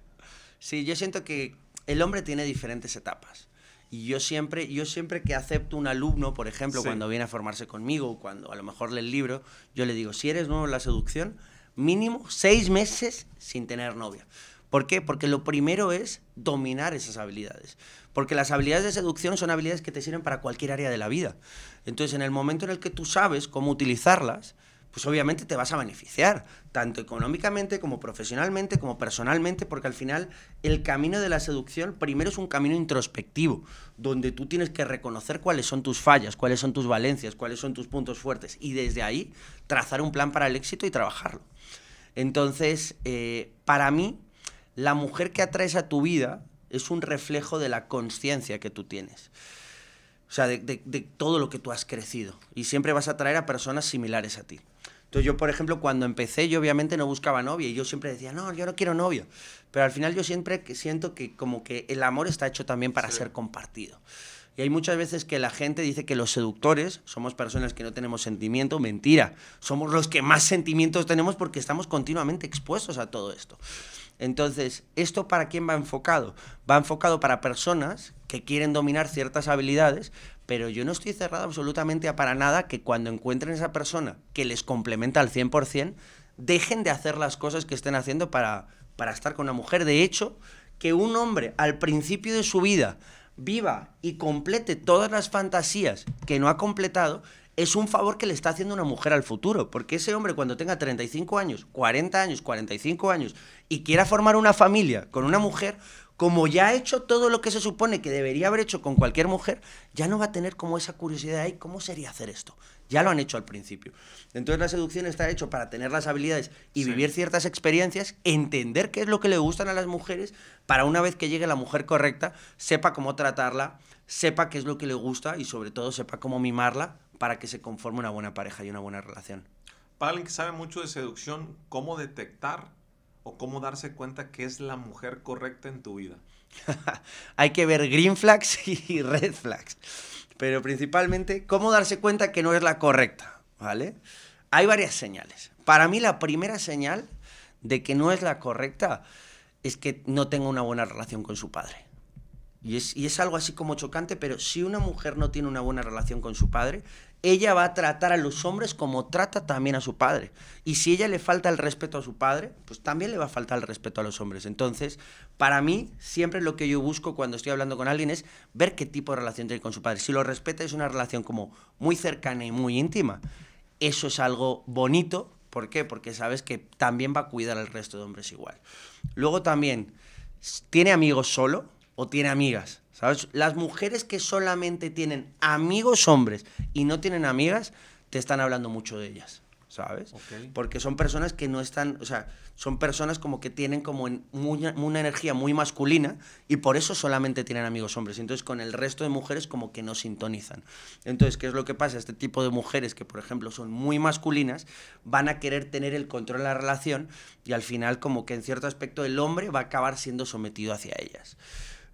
S1: Sí, yo siento que
S2: el hombre tiene diferentes etapas. Y yo siempre, yo siempre que acepto un alumno, por ejemplo, cuando viene a formarse conmigo, cuando a lo mejor lee el libro, yo le digo, si eres nuevo en la seducción, mínimo seis meses sin tener novia. ¿Por qué? Porque lo primero es dominar esas habilidades. Porque las habilidades de seducción son habilidades que te sirven para cualquier área de la vida. Entonces, en el momento en el que tú sabes cómo utilizarlas, pues obviamente te vas a beneficiar, tanto económicamente como profesionalmente, como personalmente, porque al final el camino de la seducción primero es un camino introspectivo, donde tú tienes que reconocer cuáles son tus fallas, cuáles son tus valencias, cuáles son tus puntos fuertes, y desde ahí trazar un plan para el éxito y trabajarlo. Entonces, eh, para mí, la mujer que atraes a tu vida es un reflejo de la conciencia que tú tienes. O sea, de, todo lo que tú has crecido. Y siempre vas a traer a personas similares a ti. Entonces yo, por ejemplo, cuando empecé, yo obviamente no buscaba novia. Y yo siempre decía, no, yo no quiero novio. Pero al final yo siempre siento que como que el amor está hecho también para ser compartido. Y hay muchas veces que la gente dice que los seductores somos personas que no tenemos sentimiento. Mentira. Somos los que más sentimientos tenemos porque estamos continuamente expuestos a todo esto. Entonces, ¿esto para quién va enfocado? Va enfocado para personas que quieren dominar ciertas habilidades, pero yo no estoy cerrado absolutamente a para nada que cuando encuentren esa persona que les complementa al 100%, dejen de hacer las cosas que estén haciendo para, para estar con una mujer. De hecho, que un hombre al principio de su vida viva y complete todas las fantasías que no ha completado es un favor que le está haciendo una mujer al futuro, porque ese hombre cuando tenga 35 años, 40 años, 45 años y quiera formar una familia con una mujer, como ya ha hecho todo lo que se supone que debería haber hecho con cualquier mujer, ya no va a tener como esa curiosidad ahí, ¿cómo sería hacer esto? Ya lo han hecho al principio. Entonces la seducción está hecho para tener las habilidades y vivir ciertas experiencias, entender qué es lo que le gustan a las mujeres, para una vez que llegue la mujer correcta, sepa cómo tratarla, sepa qué es lo que le gusta y sobre todo sepa cómo mimarla para que se conforme una buena pareja y una buena relación.
S1: Para que sabe mucho de seducción, ¿cómo detectar o cómo darse cuenta que es la mujer correcta en tu vida? Hay que ver green
S2: flags y red flags. Pero principalmente, ¿cómo darse cuenta que no es la correcta? ¿Vale? Hay varias señales. Para mí, la primera señal de que no es la correcta es que no tenga una buena relación con su padre. Y es, algo así como chocante, pero si una mujer no tiene una buena relación con su padre, ella va a tratar a los hombres como trata también a su padre. Y si ella le falta el respeto a su padre, pues también le va a faltar el respeto a los hombres. Entonces, para mí, siempre lo que yo busco cuando estoy hablando con alguien es ver qué tipo de relación tiene con su padre. Si lo respeta es una relación como muy cercana y muy íntima. Eso es algo bonito. ¿Por qué? Porque sabes que también va a cuidar al resto de hombres igual. Luego también, ¿tiene amigos solo? o tiene amigas. ¿Sabes? Las mujeres que solamente tienen amigos hombres y no tienen amigas, te están hablando mucho de ellas. ¿Sabes? Porque son personas que no están, o sea, son personas como que tienen como una energía muy masculina y por eso solamente tienen amigos hombres. Entonces con el resto de mujeres como que no sintonizan. Entonces, ¿qué es lo que pasa? Este tipo de mujeres que, por ejemplo, son muy masculinas, van a querer tener el control de la relación y al final como que en cierto aspecto el hombre va a acabar siendo sometido hacia ellas.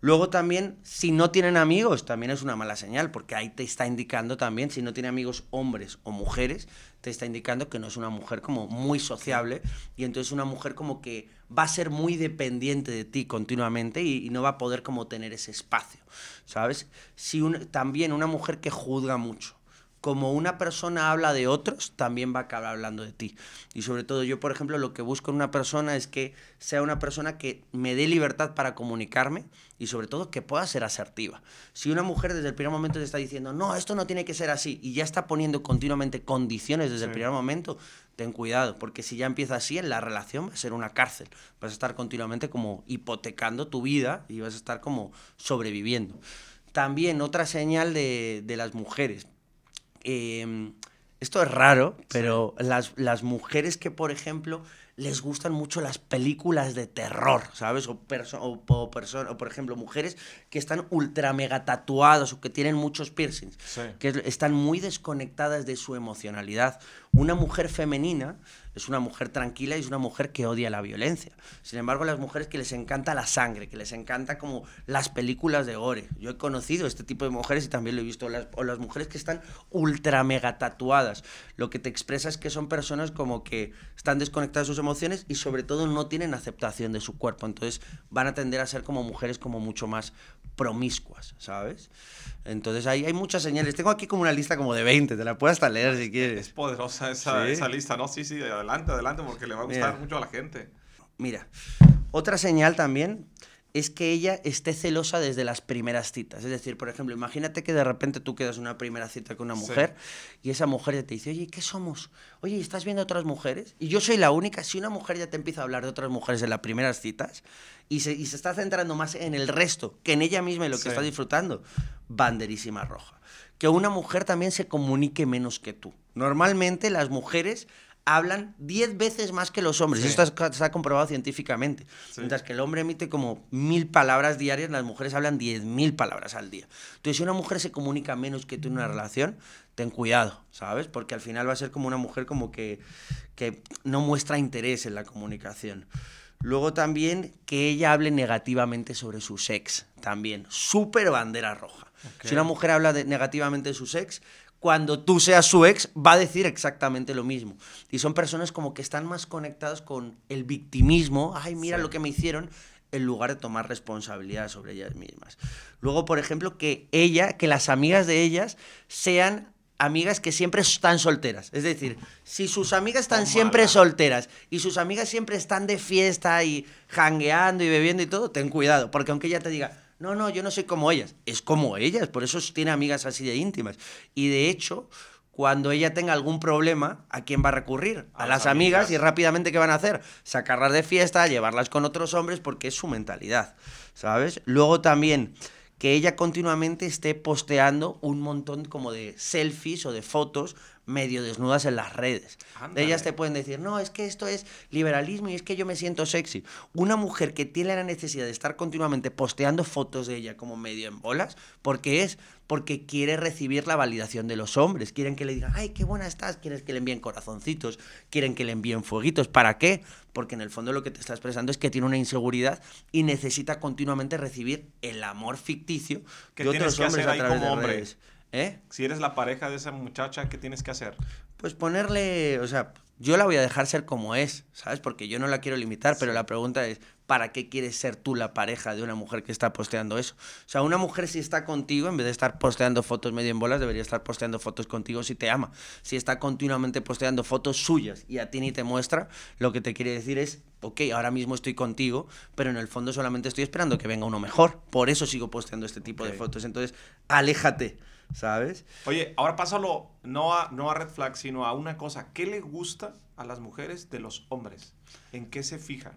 S2: Luego también, si no tienen amigos, también es una mala señal, porque ahí te está indicando también, si no tiene amigos hombres o mujeres, te está indicando que no es una mujer como muy sociable y entonces una mujer como que va a ser muy dependiente de ti continuamente y, no va a poder como tener ese espacio, ¿sabes? Si también una mujer que juzga mucho, como una persona habla de otros, también va a acabar hablando de ti. Y sobre todo yo, por ejemplo, lo que busco en una persona es que sea una persona que me dé libertad para comunicarme y sobre todo que pueda ser asertiva. Si una mujer desde el primer momento te está diciendo, no, esto no tiene que ser así, y ya está poniendo continuamente condiciones desde el primer momento, ten cuidado, porque si ya empieza así, en la relación va a ser una cárcel. Vas a estar continuamente como hipotecando tu vida y vas a estar como sobreviviendo. También otra señal de, de las mujeres, Em, esto es raro, pero las, mujeres que, por ejemplo, les gustan mucho las películas de terror, ¿sabes? O, o, por ejemplo, mujeres que están ultra mega tatuadas o que tienen muchos piercings, que están muy desconectadas de su emocionalidad. Una mujer femenina es una mujer tranquila y es una mujer que odia la violencia. Sin embargo, las mujeres que les encanta la sangre, que les encanta como las películas de gore. Yo he conocido este tipo de mujeres y también lo he visto. o las mujeres que están ultra mega tatuadas. Lo que te expresa es que son personas como que están desconectadas de sus emociones y sobre todo no tienen aceptación de su cuerpo. Entonces van a tender a ser como mujeres como mucho más promiscuas, ¿sabes? Entonces ahí hay muchas señales. Tengo aquí como una lista como de 20,
S1: te la puedes hasta leer si quieres. Es poderosa esa, lista, ¿no? Sí, sí, adelante, adelante, porque le va a gustar mucho a la gente. Mira,
S2: otra señal también es que ella esté celosa desde las primeras citas. Es decir, por ejemplo, imagínate que de repente tú quedas en una primera cita con una mujer y esa mujer ya te dice, oye, ¿qué somos? Oye, ¿estás viendo otras mujeres? Y yo soy la única. Si una mujer ya te empieza a hablar de otras mujeres en las primeras citas y se, se está centrando más en el resto que en ella misma y lo que está disfrutando, banderísima roja. Que una mujer también se comunique menos que tú. Normalmente las mujeres hablan 10 veces más que los hombres. Esto está, comprobado científicamente. Mientras que el hombre emite como mil palabras diarias, las mujeres hablan 10.000 palabras al día. Entonces, si una mujer se comunica menos que tú en una relación, ten cuidado, ¿sabes? Porque al final va a ser como una mujer como que, que no muestra interés en la comunicación. Luego también que ella hable negativamente sobre su sex, también. Súper bandera roja. Si una mujer habla negativamente de su sex, cuando tú seas su ex, va a decir exactamente lo mismo. Y son personas como que están más conectadas con el victimismo, ay, mira lo que me hicieron, en lugar de tomar responsabilidad sobre ellas mismas. Luego, por ejemplo, que ella, que las amigas de ellas sean amigas que siempre están solteras. Es decir, si sus amigas están siempre solteras y sus amigas siempre están de fiesta y jangueando y bebiendo y todo, ten cuidado, porque aunque ella te diga, no, no, yo no soy como ellas. Es como ellas, por eso tiene amigas así de íntimas. Y de hecho, cuando ella tenga algún problema, ¿a quién va a recurrir? A, las amigas. amigas. y rápidamente ¿qué van a hacer? Sacarlas de fiesta, llevarlas con otros hombres porque es su mentalidad, ¿sabes? Luego también que ella continuamente esté posteando un montón como de selfies o de fotos medio desnudas en las redes. De Ellas te pueden decir, no, es que esto es liberalismo y es que yo me siento sexy. Una mujer que tiene la necesidad de estar continuamente posteando fotos de ella como medio en bolas, porque es porque quiere recibir la validación de los hombres. Quieren que le digan, ay, qué buena estás, quieren que le envíen corazoncitos, quieren que le envíen fueguitos. ¿Para qué? Porque en el fondo lo que te está expresando es que tiene una inseguridad y necesita continuamente recibir el amor ficticio que de otros hombres a través de redes.
S1: ¿Eh? Si eres la pareja de esa muchacha, ¿qué tienes que hacer?
S2: Pues ponerle, o sea, yo la voy a dejar ser como es, ¿sabes? Porque yo no la quiero limitar, pero la pregunta es, ¿para qué quieres ser tú la pareja de una mujer que está posteando eso? O sea, una mujer si está contigo, en vez de estar posteando fotos medio en bolas, debería estar posteando fotos contigo si te ama. Si está continuamente posteando fotos suyas y a ti ni te muestra, lo que te quiere decir es, ok, ahora mismo estoy contigo, pero en el fondo solamente estoy esperando que venga uno mejor. Por eso sigo posteando este tipo de fotos. Entonces, aléjate. ¿sabes?
S1: Oye, ahora pásalo no a, no a red flag, sino a una cosa. ¿Qué le gusta a las mujeres de los hombres? ¿En qué se fijan?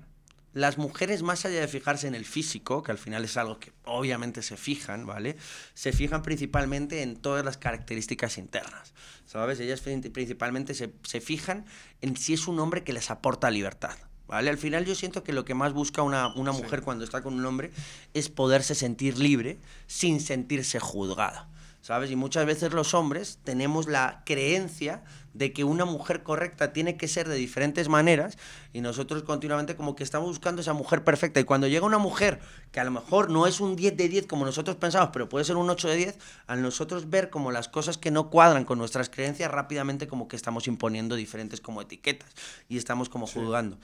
S2: Las mujeres, más allá de fijarse en el físico, que al final es algo que obviamente se fijan, ¿vale? Se fijan principalmente en todas las características internas, ¿sabes? Ellas principalmente se, fijan en si es un hombre que les aporta libertad. ¿Vale? Al final yo siento que lo que más busca una, mujer cuando está con un hombre es poderse sentir libre sin sentirse juzgada. ¿sabes? Y muchas veces los hombres tenemos la creencia de que una mujer correcta tiene que ser de diferentes maneras y nosotros continuamente como que estamos buscando esa mujer perfecta y cuando llega una mujer que a lo mejor no es un 10 de 10 como nosotros pensamos, pero puede ser un 8 de 10, al nosotros ver como las cosas que no cuadran con nuestras creencias rápidamente como que estamos imponiendo diferentes como etiquetas y estamos como juzgando.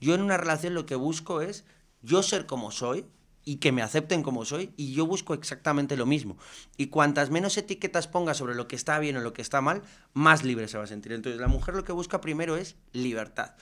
S2: Yo en una relación lo que busco es yo ser como soy, y que me acepten como soy y yo busco exactamente lo mismo. Y cuantas menos etiquetas ponga sobre lo que está bien o lo que está mal, más libre se va a sentir. Entonces la mujer lo que busca primero es libertad.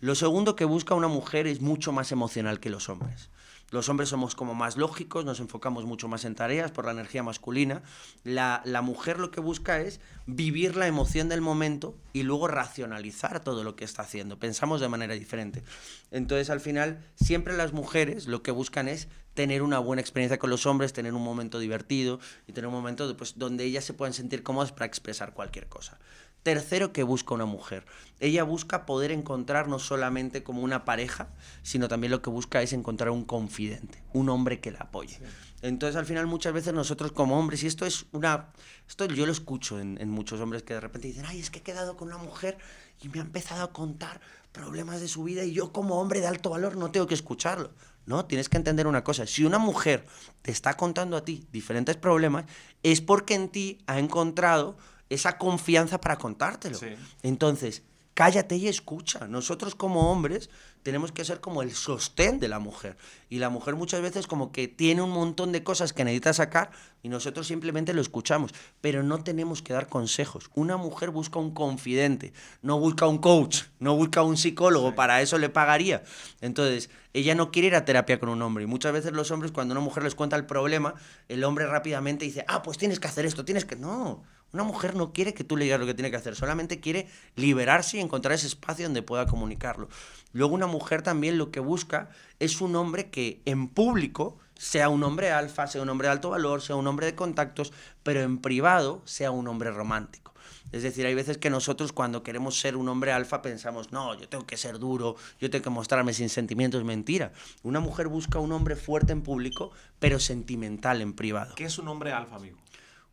S2: Lo segundo que busca una mujer es mucho más emocional que los hombres. Los hombres somos como más lógicos, nos enfocamos mucho más en tareas por la energía masculina. La, mujer lo que busca es vivir la emoción del momento y luego racionalizar todo lo que está haciendo. Pensamos de manera diferente. Entonces, al final, siempre las mujeres lo que buscan es tener una buena experiencia con los hombres, tener un momento divertido y tener un momento pues, donde ellas se puedan sentir cómodas para expresar cualquier cosa. Tercero, que busca una mujer. Ella busca poder encontrar no solamente como una pareja, sino también lo que busca es encontrar un confidente, un hombre que la apoye. Entonces, al final, muchas veces nosotros como hombres, y esto es una. Esto yo lo escucho en, en muchos hombres que de repente dicen, ay, es que he quedado con una mujer y me ha empezado a contar problemas de su vida y yo como hombre de alto valor no tengo que escucharlo. No, tienes que entender una cosa. Si una mujer te está contando a ti diferentes problemas, es porque en ti ha encontrado esa confianza para contártelo. Entonces, cállate y escucha. Nosotros como hombres tenemos que ser como el sostén de la mujer. Y la mujer muchas veces como que tiene un montón de cosas que necesita sacar y nosotros simplemente lo escuchamos. Pero no tenemos que dar consejos. Una mujer busca un confidente, no busca un coach, no busca un psicólogo, para eso le pagaría. Entonces, ella no quiere ir a terapia con un hombre. Y muchas veces los hombres, cuando una mujer les cuenta el problema, el hombre rápidamente dice, ah, pues tienes que hacer esto, tienes que... No, una mujer no quiere que tú le digas lo que tiene que hacer, solamente quiere liberarse y encontrar ese espacio donde pueda comunicarlo. Luego una mujer también lo que busca es un hombre que en público sea un hombre alfa, sea un hombre de alto valor, sea un hombre de contactos, pero en privado sea un hombre romántico. Es decir, hay veces que nosotros cuando queremos ser un hombre alfa pensamos, no, yo tengo que ser duro, yo tengo que mostrarme sin sentimientos, mentira. Una mujer busca un hombre fuerte en público, pero sentimental en privado.
S1: ¿Qué es un hombre alfa, amigo?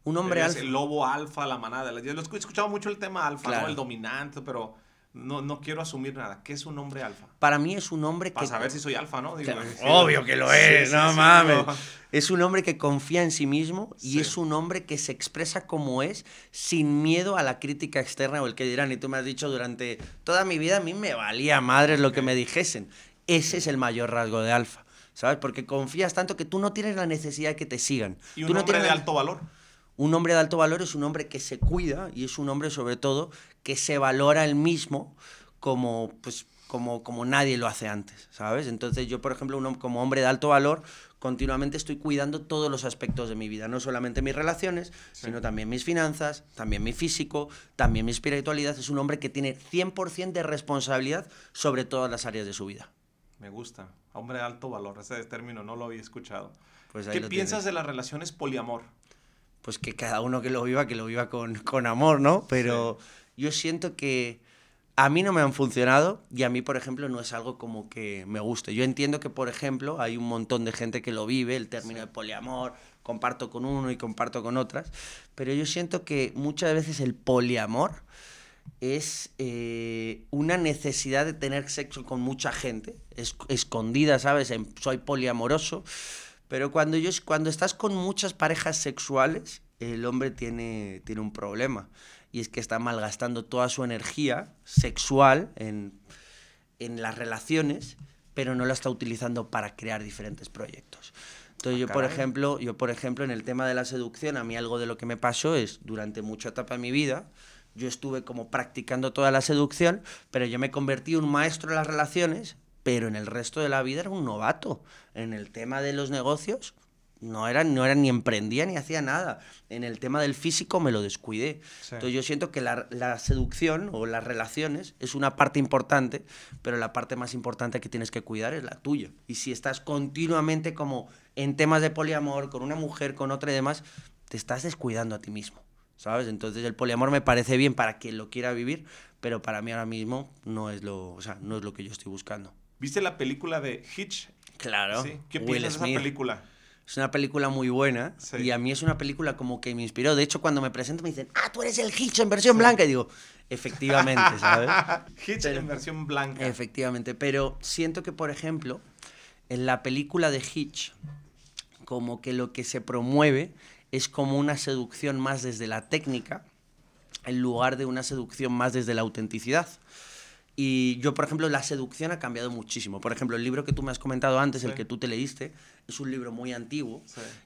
S2: Un hombre alfa. El
S1: lobo alfa, la manada. Yo he escuchado mucho el tema alfa, el dominante, pero no, no quiero asumir nada. ¿Qué es un hombre alfa?
S2: Para mí es un hombre que... Para saber si soy alfa, ¿no? Obvio que lo es, no mames. Es un hombre que confía en sí mismo y es un hombre que se expresa como es sin miedo a la crítica externa o el que dirán. Y tú me has dicho durante toda mi vida, a mí me valía madres lo que me dijesen. Ese es el mayor rasgo de alfa, ¿sabes? Porque confías tanto que tú no tienes la necesidad de que te sigan. Y un tú no hombre tienes de alto valor un hombre de alto valor es un hombre que se cuida y es un hombre sobre todo que se valora el mismo como, pues, como, como nadie lo hace antes, ¿sabes? Entonces yo, por ejemplo, un, como hombre de alto valor, continuamente estoy cuidando todos los aspectos de mi vida, no solamente mis relaciones, sino también mis finanzas, también mi físico, también mi espiritualidad. Es un hombre que tiene 100% de responsabilidad sobre todas las áreas de su vida.
S1: Me gusta, hombre de alto valor, ese término no lo había escuchado. Pues ¿Qué piensas de las relaciones poliamor?
S2: pues que cada uno que lo viva, que lo viva con, con amor, ¿no? Pero yo siento que a mí no me han funcionado y a mí, por ejemplo, no es algo como que me guste. Yo entiendo que, por ejemplo, hay un montón de gente que lo vive, el término de poliamor, comparto con uno y comparto con otras, pero yo siento que muchas veces el poliamor es eh, una necesidad de tener sexo con mucha gente, es, escondida, ¿sabes? soy poliamoroso pero cuando, yo, cuando estás con muchas parejas sexuales, el hombre tiene, tiene un problema. Y es que está malgastando toda su energía sexual en, las relaciones, pero no la está utilizando para crear diferentes proyectos. Entonces ah, yo, por ejemplo, yo, por ejemplo, en el tema de la seducción, a mí algo de lo que me pasó es, durante mucha etapa de mi vida, yo estuve como practicando toda la seducción, pero yo me convertí en un maestro de las relaciones pero en el resto de la vida era un novato. En el tema de los negocios no era, no era ni emprendía ni hacía nada. En el tema del físico me lo descuidé. Entonces yo siento que la, la, seducción o las relaciones es una parte importante, pero la parte más importante que tienes que cuidar es la tuya. Y si estás continuamente como en temas de poliamor, con una mujer, con otra y demás, te estás descuidando a ti mismo. ¿Sabes? Entonces el poliamor me parece bien para quien lo quiera vivir, pero para mí ahora mismo no es lo, o sea, no es lo que yo estoy buscando.
S1: ¿Viste la película de Hitch? Claro. ¿Qué piensas esa película?
S2: Es una película muy buena y a mí es una película como que me inspiró. De hecho, cuando me presento me dicen, ah, tú eres el Hitch en versión blanca. Y digo, efectivamente, ¿sabes? Hitch en versión blanca. Efectivamente, pero siento que, por ejemplo, en la película de Hitch, como que lo que se promueve es como una seducción más desde la técnica en lugar de una seducción más desde la autenticidad. Y yo, por ejemplo, la seducción ha cambiado muchísimo. Por ejemplo, el libro que tú me has comentado antes, el que tú te leíste, es un libro muy antiguo.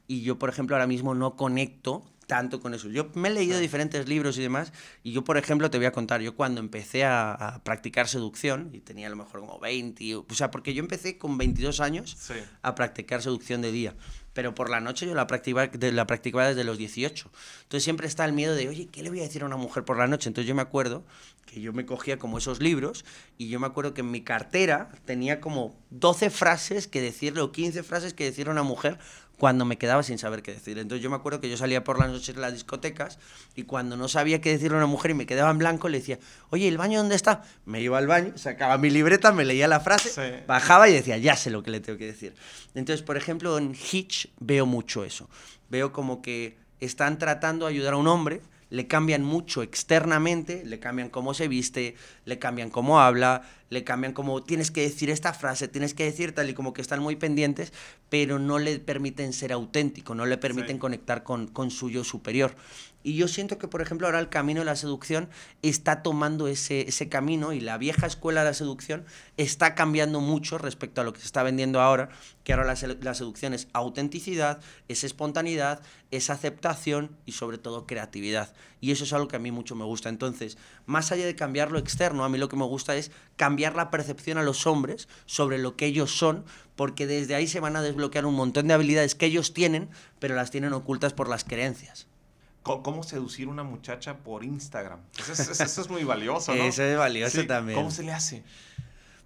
S2: Y yo, por ejemplo, ahora mismo no conecto tanto con eso. Yo me he leído diferentes libros y demás. Y yo, por ejemplo, te voy a contar, yo cuando empecé a, a, practicar seducción, y tenía a lo mejor como 20, o sea, porque yo empecé con 22 años a practicar seducción de día pero por la noche yo la practicaba, la desde los 18. Entonces siempre está el miedo de, oye, ¿qué le voy a decir a una mujer por la noche? Entonces yo me acuerdo que yo me cogía como esos libros y yo me acuerdo que en mi cartera tenía como 12 frases que decirle o 15 frases que decir a una mujer cuando me quedaba sin saber qué decir. Entonces yo me acuerdo que yo salía por las noches de las discotecas y cuando no sabía qué decirle a una mujer y me quedaba en blanco, le decía, oye, ¿el baño dónde está? Me iba al baño, sacaba mi libreta, me leía la frase, bajaba y decía, ya sé lo que le tengo que decir. Entonces, por ejemplo, en Hitch veo mucho eso. Veo como que están tratando de ayudar a un hombre, le cambian mucho externamente, le cambian cómo se viste, le cambian cómo habla, le cambian como tienes que decir esta frase, tienes que decir tal y como que están muy pendientes, pero no le permiten ser auténtico, no le permiten conectar con, con su yo superior. Y yo siento que, por ejemplo, ahora el camino de la seducción está tomando ese, camino y la vieja escuela de la seducción está cambiando mucho respecto a lo que se está vendiendo ahora, que ahora la, la seducción es autenticidad, es espontaneidad, es aceptación y sobre todo creatividad. Y eso es algo que a mí mucho me gusta. Entonces, más allá de cambiar lo externo, a mí lo que me gusta es cambiar la percepción a los hombres sobre lo que ellos son, porque desde ahí se van a desbloquear un montón de habilidades que ellos tienen, pero
S1: las tienen ocultas por
S2: las creencias.
S1: ¿Cómo seducir una muchacha por Instagram?
S2: Eso es, muy valioso, ¿no? Eso es valioso también. ¿Cómo se le hace?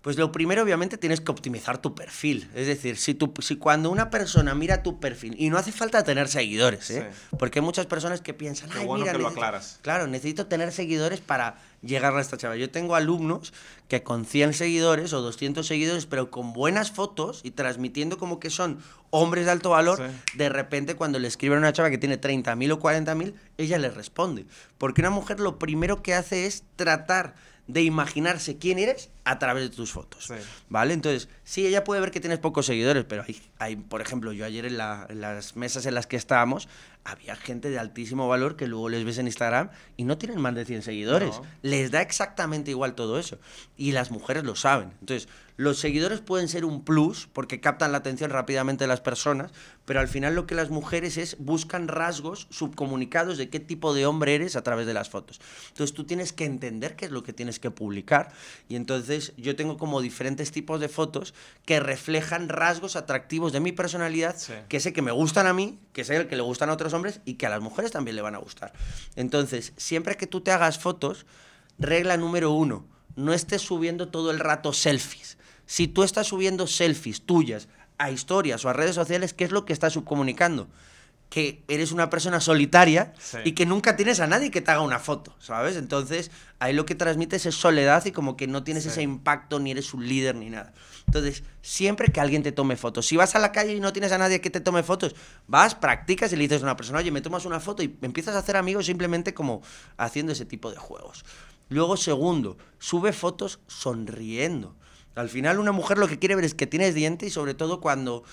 S2: Pues lo primero, obviamente, tienes que optimizar tu perfil. Es decir, si, si cuando una persona mira tu perfil, y no hace falta tener seguidores, ¿eh? porque hay muchas personas que piensan, Qué bueno que lo aclaras. claro, necesito tener seguidores para llegar a esta chava. Yo tengo alumnos que con 100 seguidores o 200 seguidores, pero con buenas fotos y transmitiendo como que son hombres de alto valor, de repente cuando le escriben a una chava que tiene 30.000 o 40.000, ella le responde. Porque una mujer lo primero que hace es tratar de imaginarse quién eres a través de tus fotos. ¿Vale? Entonces, Sí, ella puede ver que tienes pocos seguidores, pero hay, hay por ejemplo, yo ayer en, las mesas en las que estábamos, había gente de altísimo valor que luego les ves en Instagram y no tienen más de 100 seguidores. Les da exactamente igual todo eso. Y las mujeres lo saben. Entonces, los seguidores pueden ser un plus porque captan la atención rápidamente de las personas, pero al final lo que las mujeres es buscan rasgos subcomunicados de qué tipo de hombre eres a través de las fotos. Entonces, tú tienes que entender qué es lo que tienes que publicar. Y entonces, yo tengo como diferentes tipos de fotos que reflejan rasgos atractivos de mi personalidad, que sé que me gustan a mí, que sé el que le gustan a otros hombres y que a las mujeres también le van a gustar. Entonces, siempre que tú te hagas fotos, regla número uno, no estés subiendo todo el rato selfies. Si tú estás subiendo selfies tuyas a historias o a redes sociales, ¿qué es lo que estás subcomunicando? que eres una persona solitaria y que nunca tienes a nadie que te haga una foto, ¿sabes? Entonces, ahí lo que transmites es soledad y como que no tienes ese impacto, ni eres un líder, ni nada. Entonces, siempre que alguien te tome fotos, si vas a la calle y no tienes a nadie que te tome fotos, vas, practicas y le dices a una persona, oye, me tomas una foto y empiezas a hacer amigos simplemente como haciendo ese tipo de juegos. Luego, segundo, sube fotos sonriendo. Al final, una mujer lo que quiere ver es que tienes dientes y sobre todo cuando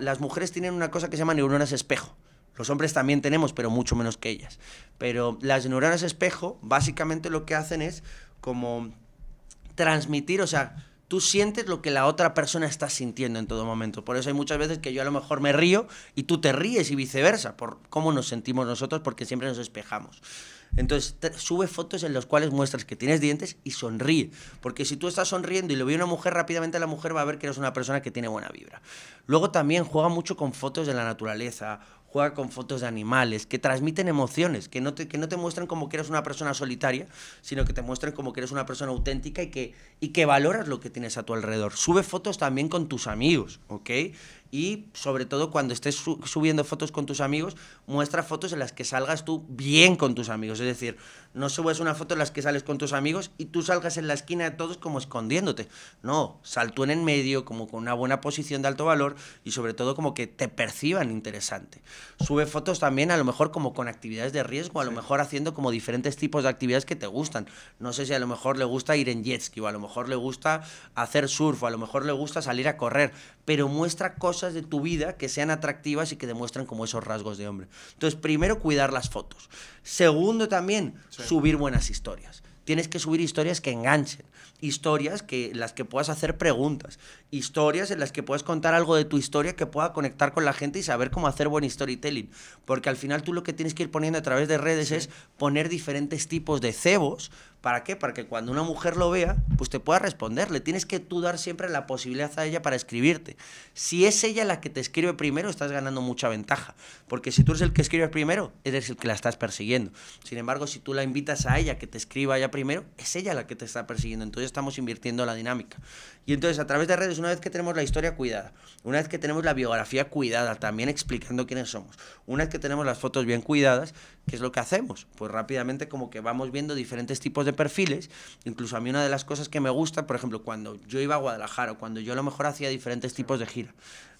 S2: las mujeres tienen una cosa que se llama neuronas espejo los hombres también tenemos, pero mucho menos que ellas. Pero las neuronas espejo básicamente lo que hacen es como transmitir, o sea, tú sientes lo que la otra persona está sintiendo en todo momento. Por eso hay muchas veces que yo a lo mejor me río y tú te ríes y viceversa, por cómo nos sentimos nosotros, porque siempre nos espejamos. Entonces, sube fotos en las cuales muestras que tienes dientes y sonríe. Porque si tú estás sonriendo y lo ve una mujer, rápidamente la mujer va a ver que eres una persona que tiene buena vibra. Luego también juega mucho con fotos de la naturaleza juega con fotos de animales, que transmiten emociones, que no te, que muestran como que eres una persona solitaria, sino que te muestran como que eres una persona auténtica y que, y que valoras lo que tienes a tu alrededor. Sube fotos también con tus amigos, ¿ok? y sobre todo cuando estés subiendo fotos con tus amigos, muestra fotos en las que salgas tú bien con tus amigos. Es decir, no subes una foto en las que sales con tus amigos y tú salgas en la esquina de todos como escondiéndote. No, sal tú en el medio, como con una buena posición de alto valor y sobre todo como que te perciban interesante. Sube fotos también a lo mejor como con actividades de riesgo, a lo mejor haciendo como diferentes tipos de actividades que te gustan. No sé si a lo mejor le gusta ir en jet ski o a lo mejor le gusta hacer surf o a lo mejor le gusta salir a correr, pero muestra cosas de tu vida que sean atractivas y que demuestren como esos rasgos de hombre. Entonces, primero, cuidar las fotos. Segundo, también, subir buenas historias. Tienes que subir historias que enganchen, historias que las que puedas hacer preguntas, historias en las que puedas contar algo de tu historia que pueda conectar con la gente y saber cómo hacer buen storytelling, porque al final tú lo que tienes que ir poniendo a través de redes es poner diferentes tipos de cebos ¿Para qué? Para que cuando una mujer lo vea, pues te pueda responder. tienes que tú dar siempre la posibilidad a ella para escribirte. Si es ella la que te escribe primero, estás ganando mucha ventaja. Porque si tú eres el que escribe primero, eres el que la estás persiguiendo. Sin embargo, si tú la invitas a ella que te escriba ya primero, es ella la que te está persiguiendo. Entonces estamos invirtiendo la dinámica. Y entonces a través de redes, una vez que tenemos la historia cuidada, una vez que tenemos la biografía cuidada, también explicando quiénes somos, una vez que tenemos las fotos bien cuidadas, ¿qué es lo que hacemos? Pues rápidamente como que vamos viendo diferentes tipos de perfiles. Incluso a mí una de las cosas que me gusta, por ejemplo, cuando yo iba a Guadalajara cuando yo a lo mejor hacía diferentes tipos de gira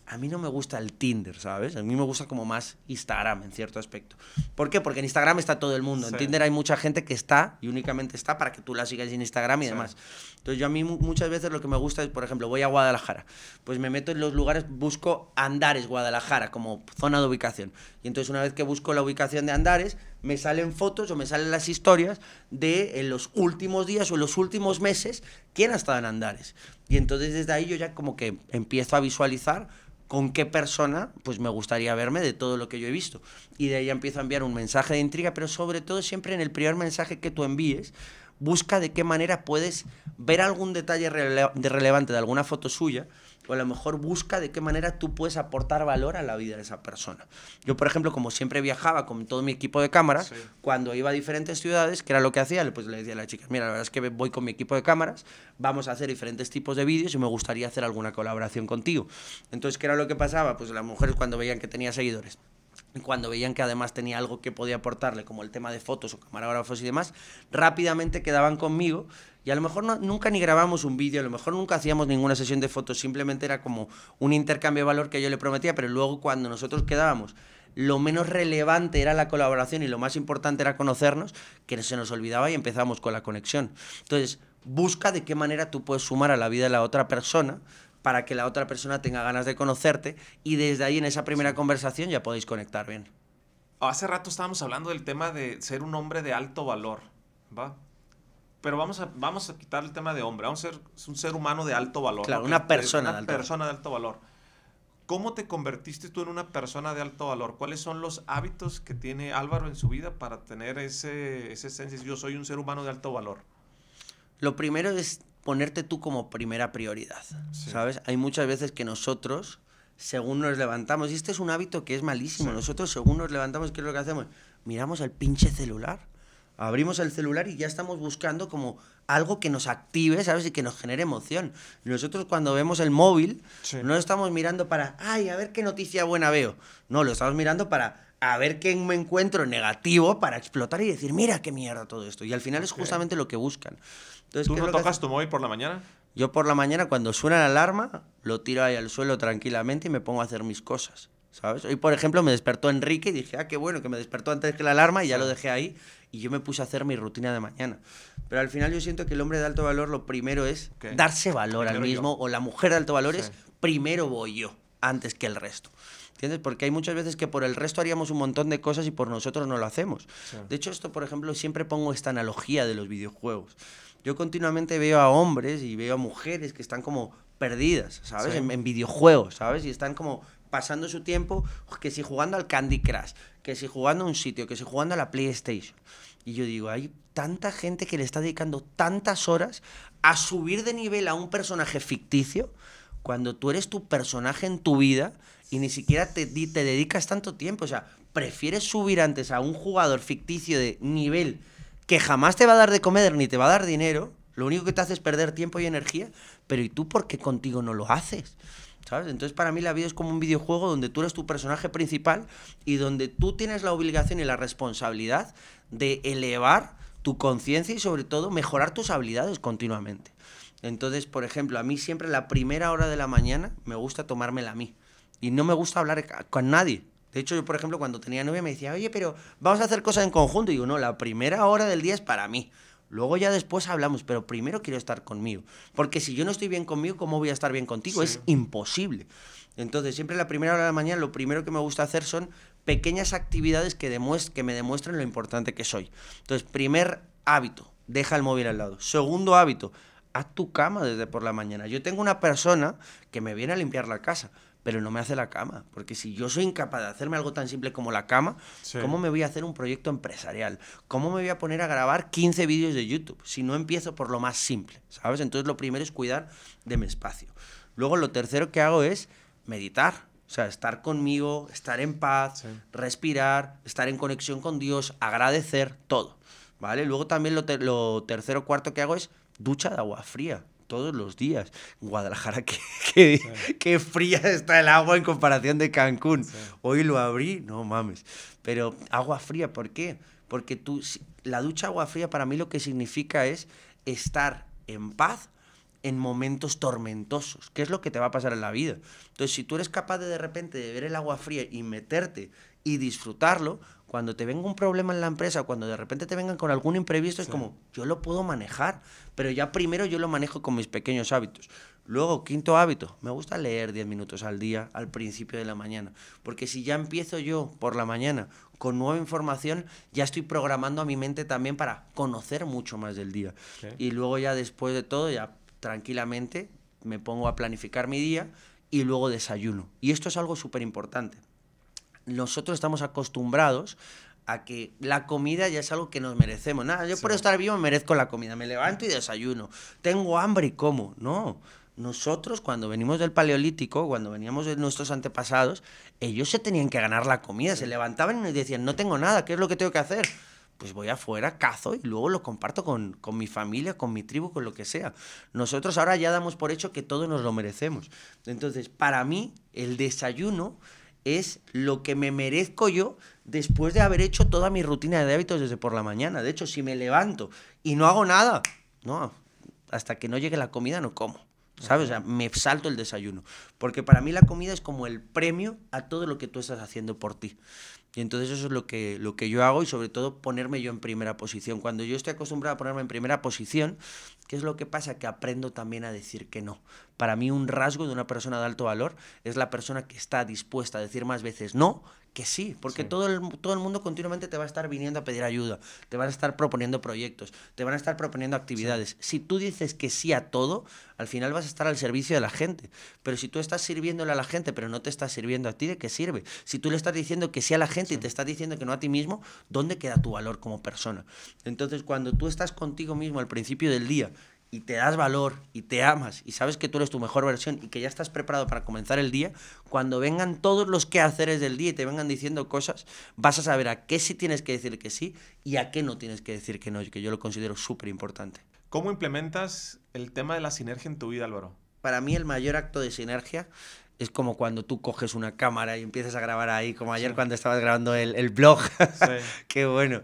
S2: a mí no me gusta el Tinder, ¿sabes? A mí me gusta como más Instagram en cierto aspecto. ¿Por qué? Porque en Instagram está todo el mundo. En Tinder hay mucha gente que está y únicamente está para que tú la sigas en Instagram y demás. Entonces yo a mí muchas veces lo que me gusta es, por ejemplo, voy a Guadalajara, pues me meto en los lugares, busco Andares, Guadalajara, como zona de ubicación. Y entonces una vez que busco la ubicación de Andares, me salen fotos o me salen las historias de en los últimos días o en los últimos meses quién ha estado en Andares. Y entonces desde ahí yo ya como que empiezo a visualizar con qué persona pues me gustaría verme de todo lo que yo he visto. Y de ahí empiezo a enviar un mensaje de intriga, pero sobre todo siempre en el primer mensaje que tú envíes, busca de qué manera puedes ver algún detalle relevante de alguna foto suya o a lo mejor busca de qué manera tú puedes aportar valor a la vida de esa persona. Yo, por ejemplo, como siempre viajaba con todo mi equipo de cámaras, cuando iba a diferentes ciudades, que era lo que hacía, pues le decía a la chica mira, la verdad es que voy con mi equipo de cámaras, vamos a hacer diferentes tipos de vídeos y me gustaría hacer alguna colaboración contigo. Entonces, ¿qué era lo que pasaba? Pues las mujeres cuando veían que tenía seguidores, cuando veían que además tenía algo que podía aportarle, como el tema de fotos o camarógrafos y demás, rápidamente quedaban conmigo y a lo mejor nunca ni grabamos un vídeo, a lo mejor nunca hacíamos ninguna sesión de fotos, simplemente era como un intercambio de valor que yo le prometía, pero luego cuando nosotros quedábamos, lo menos relevante era la colaboración y lo más importante era conocernos, que se nos olvidaba y empezamos con la conexión. Entonces, busca de qué manera tú puedes sumar a la vida de la otra persona para que la otra persona tenga ganas de conocerte y desde ahí en esa primera conversación ya podéis
S1: conectar bien. Hace rato estábamos hablando del tema de ser un hombre de alto valor, ¿va? Pero vamos a, vamos a quitar el tema de hombre, vamos a ser un ser humano de alto valor. Claro, una persona. de alto persona valor. de alto valor. ¿Cómo te convertiste tú en una persona de alto valor? ¿Cuáles son los hábitos que tiene Álvaro en su vida para tener ese, ese de Yo soy un ser humano de alto valor.
S2: Lo primero es ponerte tú como primera prioridad, ¿sabes? Hay muchas veces que nosotros, según nos levantamos, y este es un hábito que es malísimo, nosotros según nos levantamos, ¿qué es lo que hacemos? Miramos el pinche celular, abrimos el celular y ya estamos buscando como algo que nos active, ¿sabes? Y que nos genere emoción. Nosotros cuando vemos el móvil, no estamos mirando para, ay, a ver qué noticia buena veo. No, lo estamos mirando para, a ver qué me encuentro negativo para explotar y decir, mira qué mierda todo esto. Y al final es justamente lo que buscan.
S1: ¿Tú no tocas tu móvil por la mañana?
S2: Yo por la mañana, cuando suena la alarma, lo tiro ahí al suelo tranquilamente y me pongo a hacer mis cosas. ¿Sabes? Hoy, por ejemplo, me despertó Enrique y dije, ah, qué bueno, que me despertó antes que la alarma y ya lo dejé ahí. Y yo me puse a hacer mi rutina de mañana. Pero al final yo siento que el hombre de alto valor lo primero es darse valor al mismo, o la mujer de alto valor es primero voy yo, antes que el resto. ¿Entiendes? Porque hay muchas veces que por el resto haríamos un montón de cosas y por nosotros no lo hacemos. De hecho, esto, por ejemplo, siempre pongo esta analogía de los videojuegos. Yo continuamente veo a hombres y veo a mujeres que están como perdidas, ¿sabes? En, videojuegos, ¿sabes? Y están como pasando su tiempo, que si jugando al Candy Crush, que si jugando a un sitio, que si jugando a la PlayStation. Y yo digo, hay tanta gente que le está dedicando tantas horas a subir de nivel a un personaje ficticio cuando tú eres tu personaje en tu vida y ni siquiera te, te dedicas tanto tiempo. O sea, prefieres subir antes a un jugador ficticio de nivel que jamás te va a dar de comer ni te va a dar dinero, lo único que te hace es perder tiempo y energía, pero ¿y tú por qué contigo no lo haces? ¿Sabes? Entonces para mí la vida es como un videojuego donde tú eres tu personaje principal y donde tú tienes la obligación y la responsabilidad de elevar tu conciencia y sobre todo mejorar tus habilidades continuamente. Entonces, por ejemplo, a mí siempre la primera hora de la mañana me gusta tomármela a mí y no me gusta hablar con nadie. De hecho, yo, por ejemplo, cuando tenía novia me decía, oye, pero vamos a hacer cosas en conjunto. Y digo, no, la primera hora del día es para mí. Luego ya después hablamos, pero primero quiero estar conmigo. Porque si yo no estoy bien conmigo, ¿cómo voy a estar bien contigo? Es imposible. Entonces, siempre la primera hora de la mañana lo primero que me gusta hacer son pequeñas actividades que, que me demuestren lo importante que soy. Entonces, primer hábito, deja el móvil al lado. Segundo hábito, haz tu cama desde por la mañana. Yo tengo una persona que me viene a limpiar la casa pero no me hace la cama. Porque si yo soy incapaz de hacerme algo tan simple como la cama, ¿cómo me voy a hacer un proyecto empresarial? ¿Cómo me voy a poner a grabar 15 vídeos de YouTube si no empiezo por lo más simple? ¿Sabes? Entonces lo primero es cuidar de mi espacio. Luego lo tercero que hago es meditar. O sea, estar conmigo, estar en paz, respirar, estar en conexión con Dios, agradecer, todo. ¿Vale? Luego también lo, tercero lo tercero, cuarto que hago es ducha de agua fría todos los días. Guadalajara, qué, fría está el agua en comparación de Cancún. Hoy lo abrí, no mames. Pero agua fría, ¿por qué? Porque tú, la ducha agua fría para mí lo que significa es estar en paz en momentos tormentosos, que es lo que te va a pasar en la vida. Entonces, si tú eres capaz de de repente de ver el agua fría y meterte y disfrutarlo, cuando te venga un problema en la empresa, cuando de repente te vengan con algún imprevisto, es como, yo lo puedo manejar, pero ya primero yo lo manejo con mis pequeños hábitos. Luego, quinto hábito, me gusta leer 10 minutos al día, al principio de la mañana, porque si ya empiezo yo por la mañana con nueva información, ya estoy programando a mi mente también para conocer mucho más del día. Y luego ya después de todo, ya tranquilamente me pongo a planificar mi día y luego desayuno. Y esto es algo súper importante nosotros estamos acostumbrados a que la comida ya es algo que nos merecemos. Nada, yo por estar vivo merezco la comida. Me levanto y desayuno. Tengo hambre y como. No. Nosotros, cuando venimos del Paleolítico, cuando veníamos de nuestros antepasados, ellos se tenían que ganar la comida. Se levantaban y nos decían, no tengo nada, ¿qué es lo que tengo que hacer? Pues voy afuera, cazo y luego lo comparto con, con mi familia, con mi tribu, con lo que sea. Nosotros ahora ya damos por hecho que todos nos lo merecemos. Entonces, para mí, el desayuno es lo que me merezco yo después de haber hecho toda mi rutina de hábitos desde por la mañana. De hecho, si me levanto y no hago nada, no, hasta que no llegue la comida no como. ¿Sabes? O sea, me salto el desayuno. Porque para mí la comida es como el premio a todo lo que tú estás haciendo por ti. Y entonces eso es lo que, lo que yo hago y sobre todo ponerme yo en primera posición. Cuando yo estoy acostumbrado a ponerme en primera posición, ¿qué es lo que pasa? Que aprendo también a decir que no. Para mí un rasgo de una persona de alto valor es la persona que está dispuesta a decir más veces no que sí, porque Todo, el, todo el mundo continuamente te va a estar viniendo a pedir ayuda, te van a estar proponiendo proyectos, te van a estar proponiendo actividades. Si tú dices que sí a todo, al final vas a estar al servicio de la gente. Pero si tú estás sirviéndole a la gente, pero no te estás sirviendo a ti, ¿de qué sirve? Si tú le estás diciendo que sí a la gente y te estás diciendo que no a ti mismo, ¿dónde queda tu valor como persona? Entonces, cuando tú estás contigo mismo al principio del día y te das valor y te amas y sabes que tú eres tu mejor versión y que ya estás preparado para comenzar el día, cuando vengan todos los quehaceres del día y te vengan diciendo cosas, vas a saber a qué sí tienes que decir que sí y a qué no tienes que decir que no, que yo lo considero súper importante. ¿Cómo implementas el tema de la sinergia en tu vida, Álvaro? Para mí el mayor acto de sinergia es como cuando tú coges una cámara y empiezas a grabar ahí, como ayer cuando estabas grabando el, el blog. Sí. qué bueno.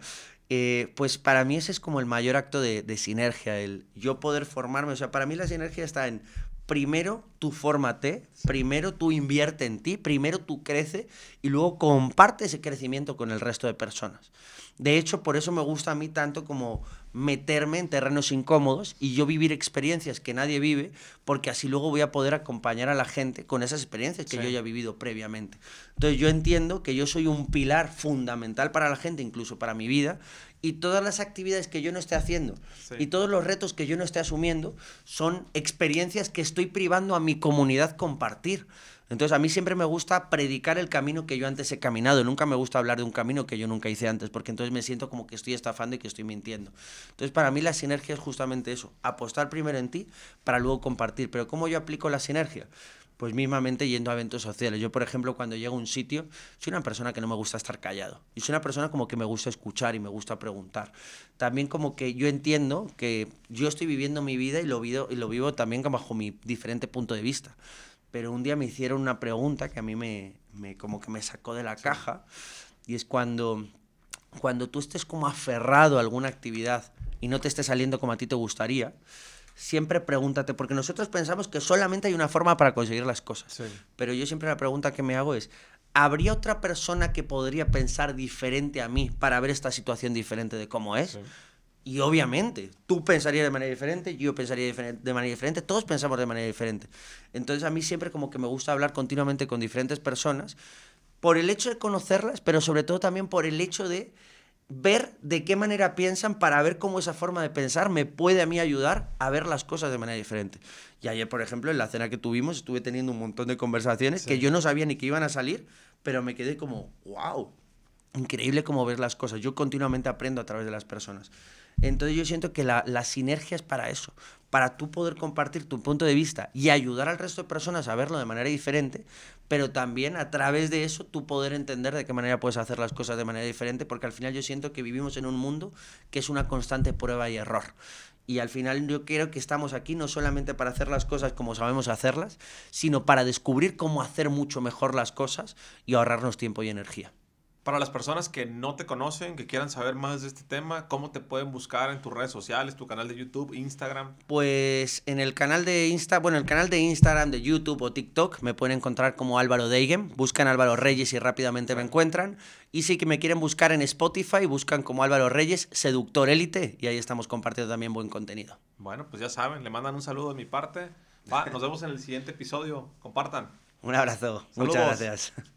S2: Eh, pues para mí ese es como el mayor acto de, de sinergia, el yo poder formarme. O sea, para mí la sinergia está en primero tú fórmate, primero tú invierte en ti, primero tú crece y luego comparte ese crecimiento con el resto de personas. De hecho, por eso me gusta a mí tanto como meterme en terrenos incómodos y yo vivir experiencias que nadie vive, porque así luego voy a poder acompañar a la gente con esas experiencias que yo ya he vivido previamente. Entonces yo entiendo que yo soy un pilar fundamental para la gente, incluso para mi vida, y todas las actividades que yo no esté haciendo y todos los retos que yo no esté asumiendo son experiencias que estoy privando a mi comunidad compartir. Entonces a mí siempre me gusta predicar el camino que yo antes he caminado. Nunca me gusta hablar de un camino que yo nunca hice antes, porque entonces me siento como que estoy estafando y que estoy mintiendo. Entonces para mí la sinergia es justamente eso, apostar primero en ti para luego compartir. Pero ¿cómo yo aplico la sinergia? pues mismamente yendo a eventos sociales. Yo, por ejemplo, cuando llego a un sitio, soy una persona que no me gusta estar callado. Y soy una persona como que me gusta escuchar y me gusta preguntar. También como que yo entiendo que yo estoy viviendo mi vida y lo vivo, y lo vivo también bajo mi diferente punto de vista. Pero un día me hicieron una pregunta que a mí me, me como que me sacó de la caja. Y es cuando, cuando tú estés como aferrado a alguna actividad y no te esté saliendo como a ti te gustaría, siempre pregúntate, porque nosotros pensamos que solamente hay una forma para conseguir las cosas. Pero yo siempre la pregunta que me hago es, ¿habría otra persona que podría pensar diferente a mí para ver esta situación diferente de cómo es? Y obviamente, tú pensarías de manera diferente, yo pensaría de manera diferente, todos pensamos de manera diferente. Entonces a mí siempre como que me gusta hablar continuamente con diferentes personas por el hecho de conocerlas, pero sobre todo también por el hecho de ver de qué manera piensan para ver cómo esa forma de pensar me puede a mí ayudar a ver las cosas de manera diferente. Y ayer, por ejemplo, en la cena que tuvimos, estuve teniendo un montón de conversaciones que yo no sabía ni que iban a salir, pero me quedé como, wow, increíble cómo ver las cosas. Yo continuamente aprendo a través de las personas. Entonces yo siento que la, la sinergia es para eso, para tú poder compartir tu punto de vista y ayudar al resto de personas a verlo de manera diferente, pero también a través de eso tú poder entender de qué manera puedes hacer las cosas de manera diferente, porque al final yo siento que vivimos en un mundo que es una constante prueba y error. Y al final yo creo que estamos aquí no solamente para hacer las cosas como sabemos hacerlas, sino para descubrir cómo hacer mucho mejor las cosas y ahorrarnos tiempo y energía.
S1: Para las personas que no te conocen, que quieran saber más de este tema, ¿cómo te pueden buscar en tus redes sociales, tu canal de YouTube, Instagram?
S2: Pues en el canal de Insta, bueno, el canal de Instagram, de YouTube o TikTok me pueden encontrar como Álvaro Deigen. Buscan Álvaro Reyes y rápidamente me encuentran. Y si que me quieren buscar en Spotify, buscan como Álvaro Reyes, Seductor Élite, y ahí estamos compartiendo
S1: también buen contenido. Bueno, pues ya saben, le mandan un saludo de mi parte. nos vemos en el siguiente episodio. Compartan. Un abrazo. Muchas gracias.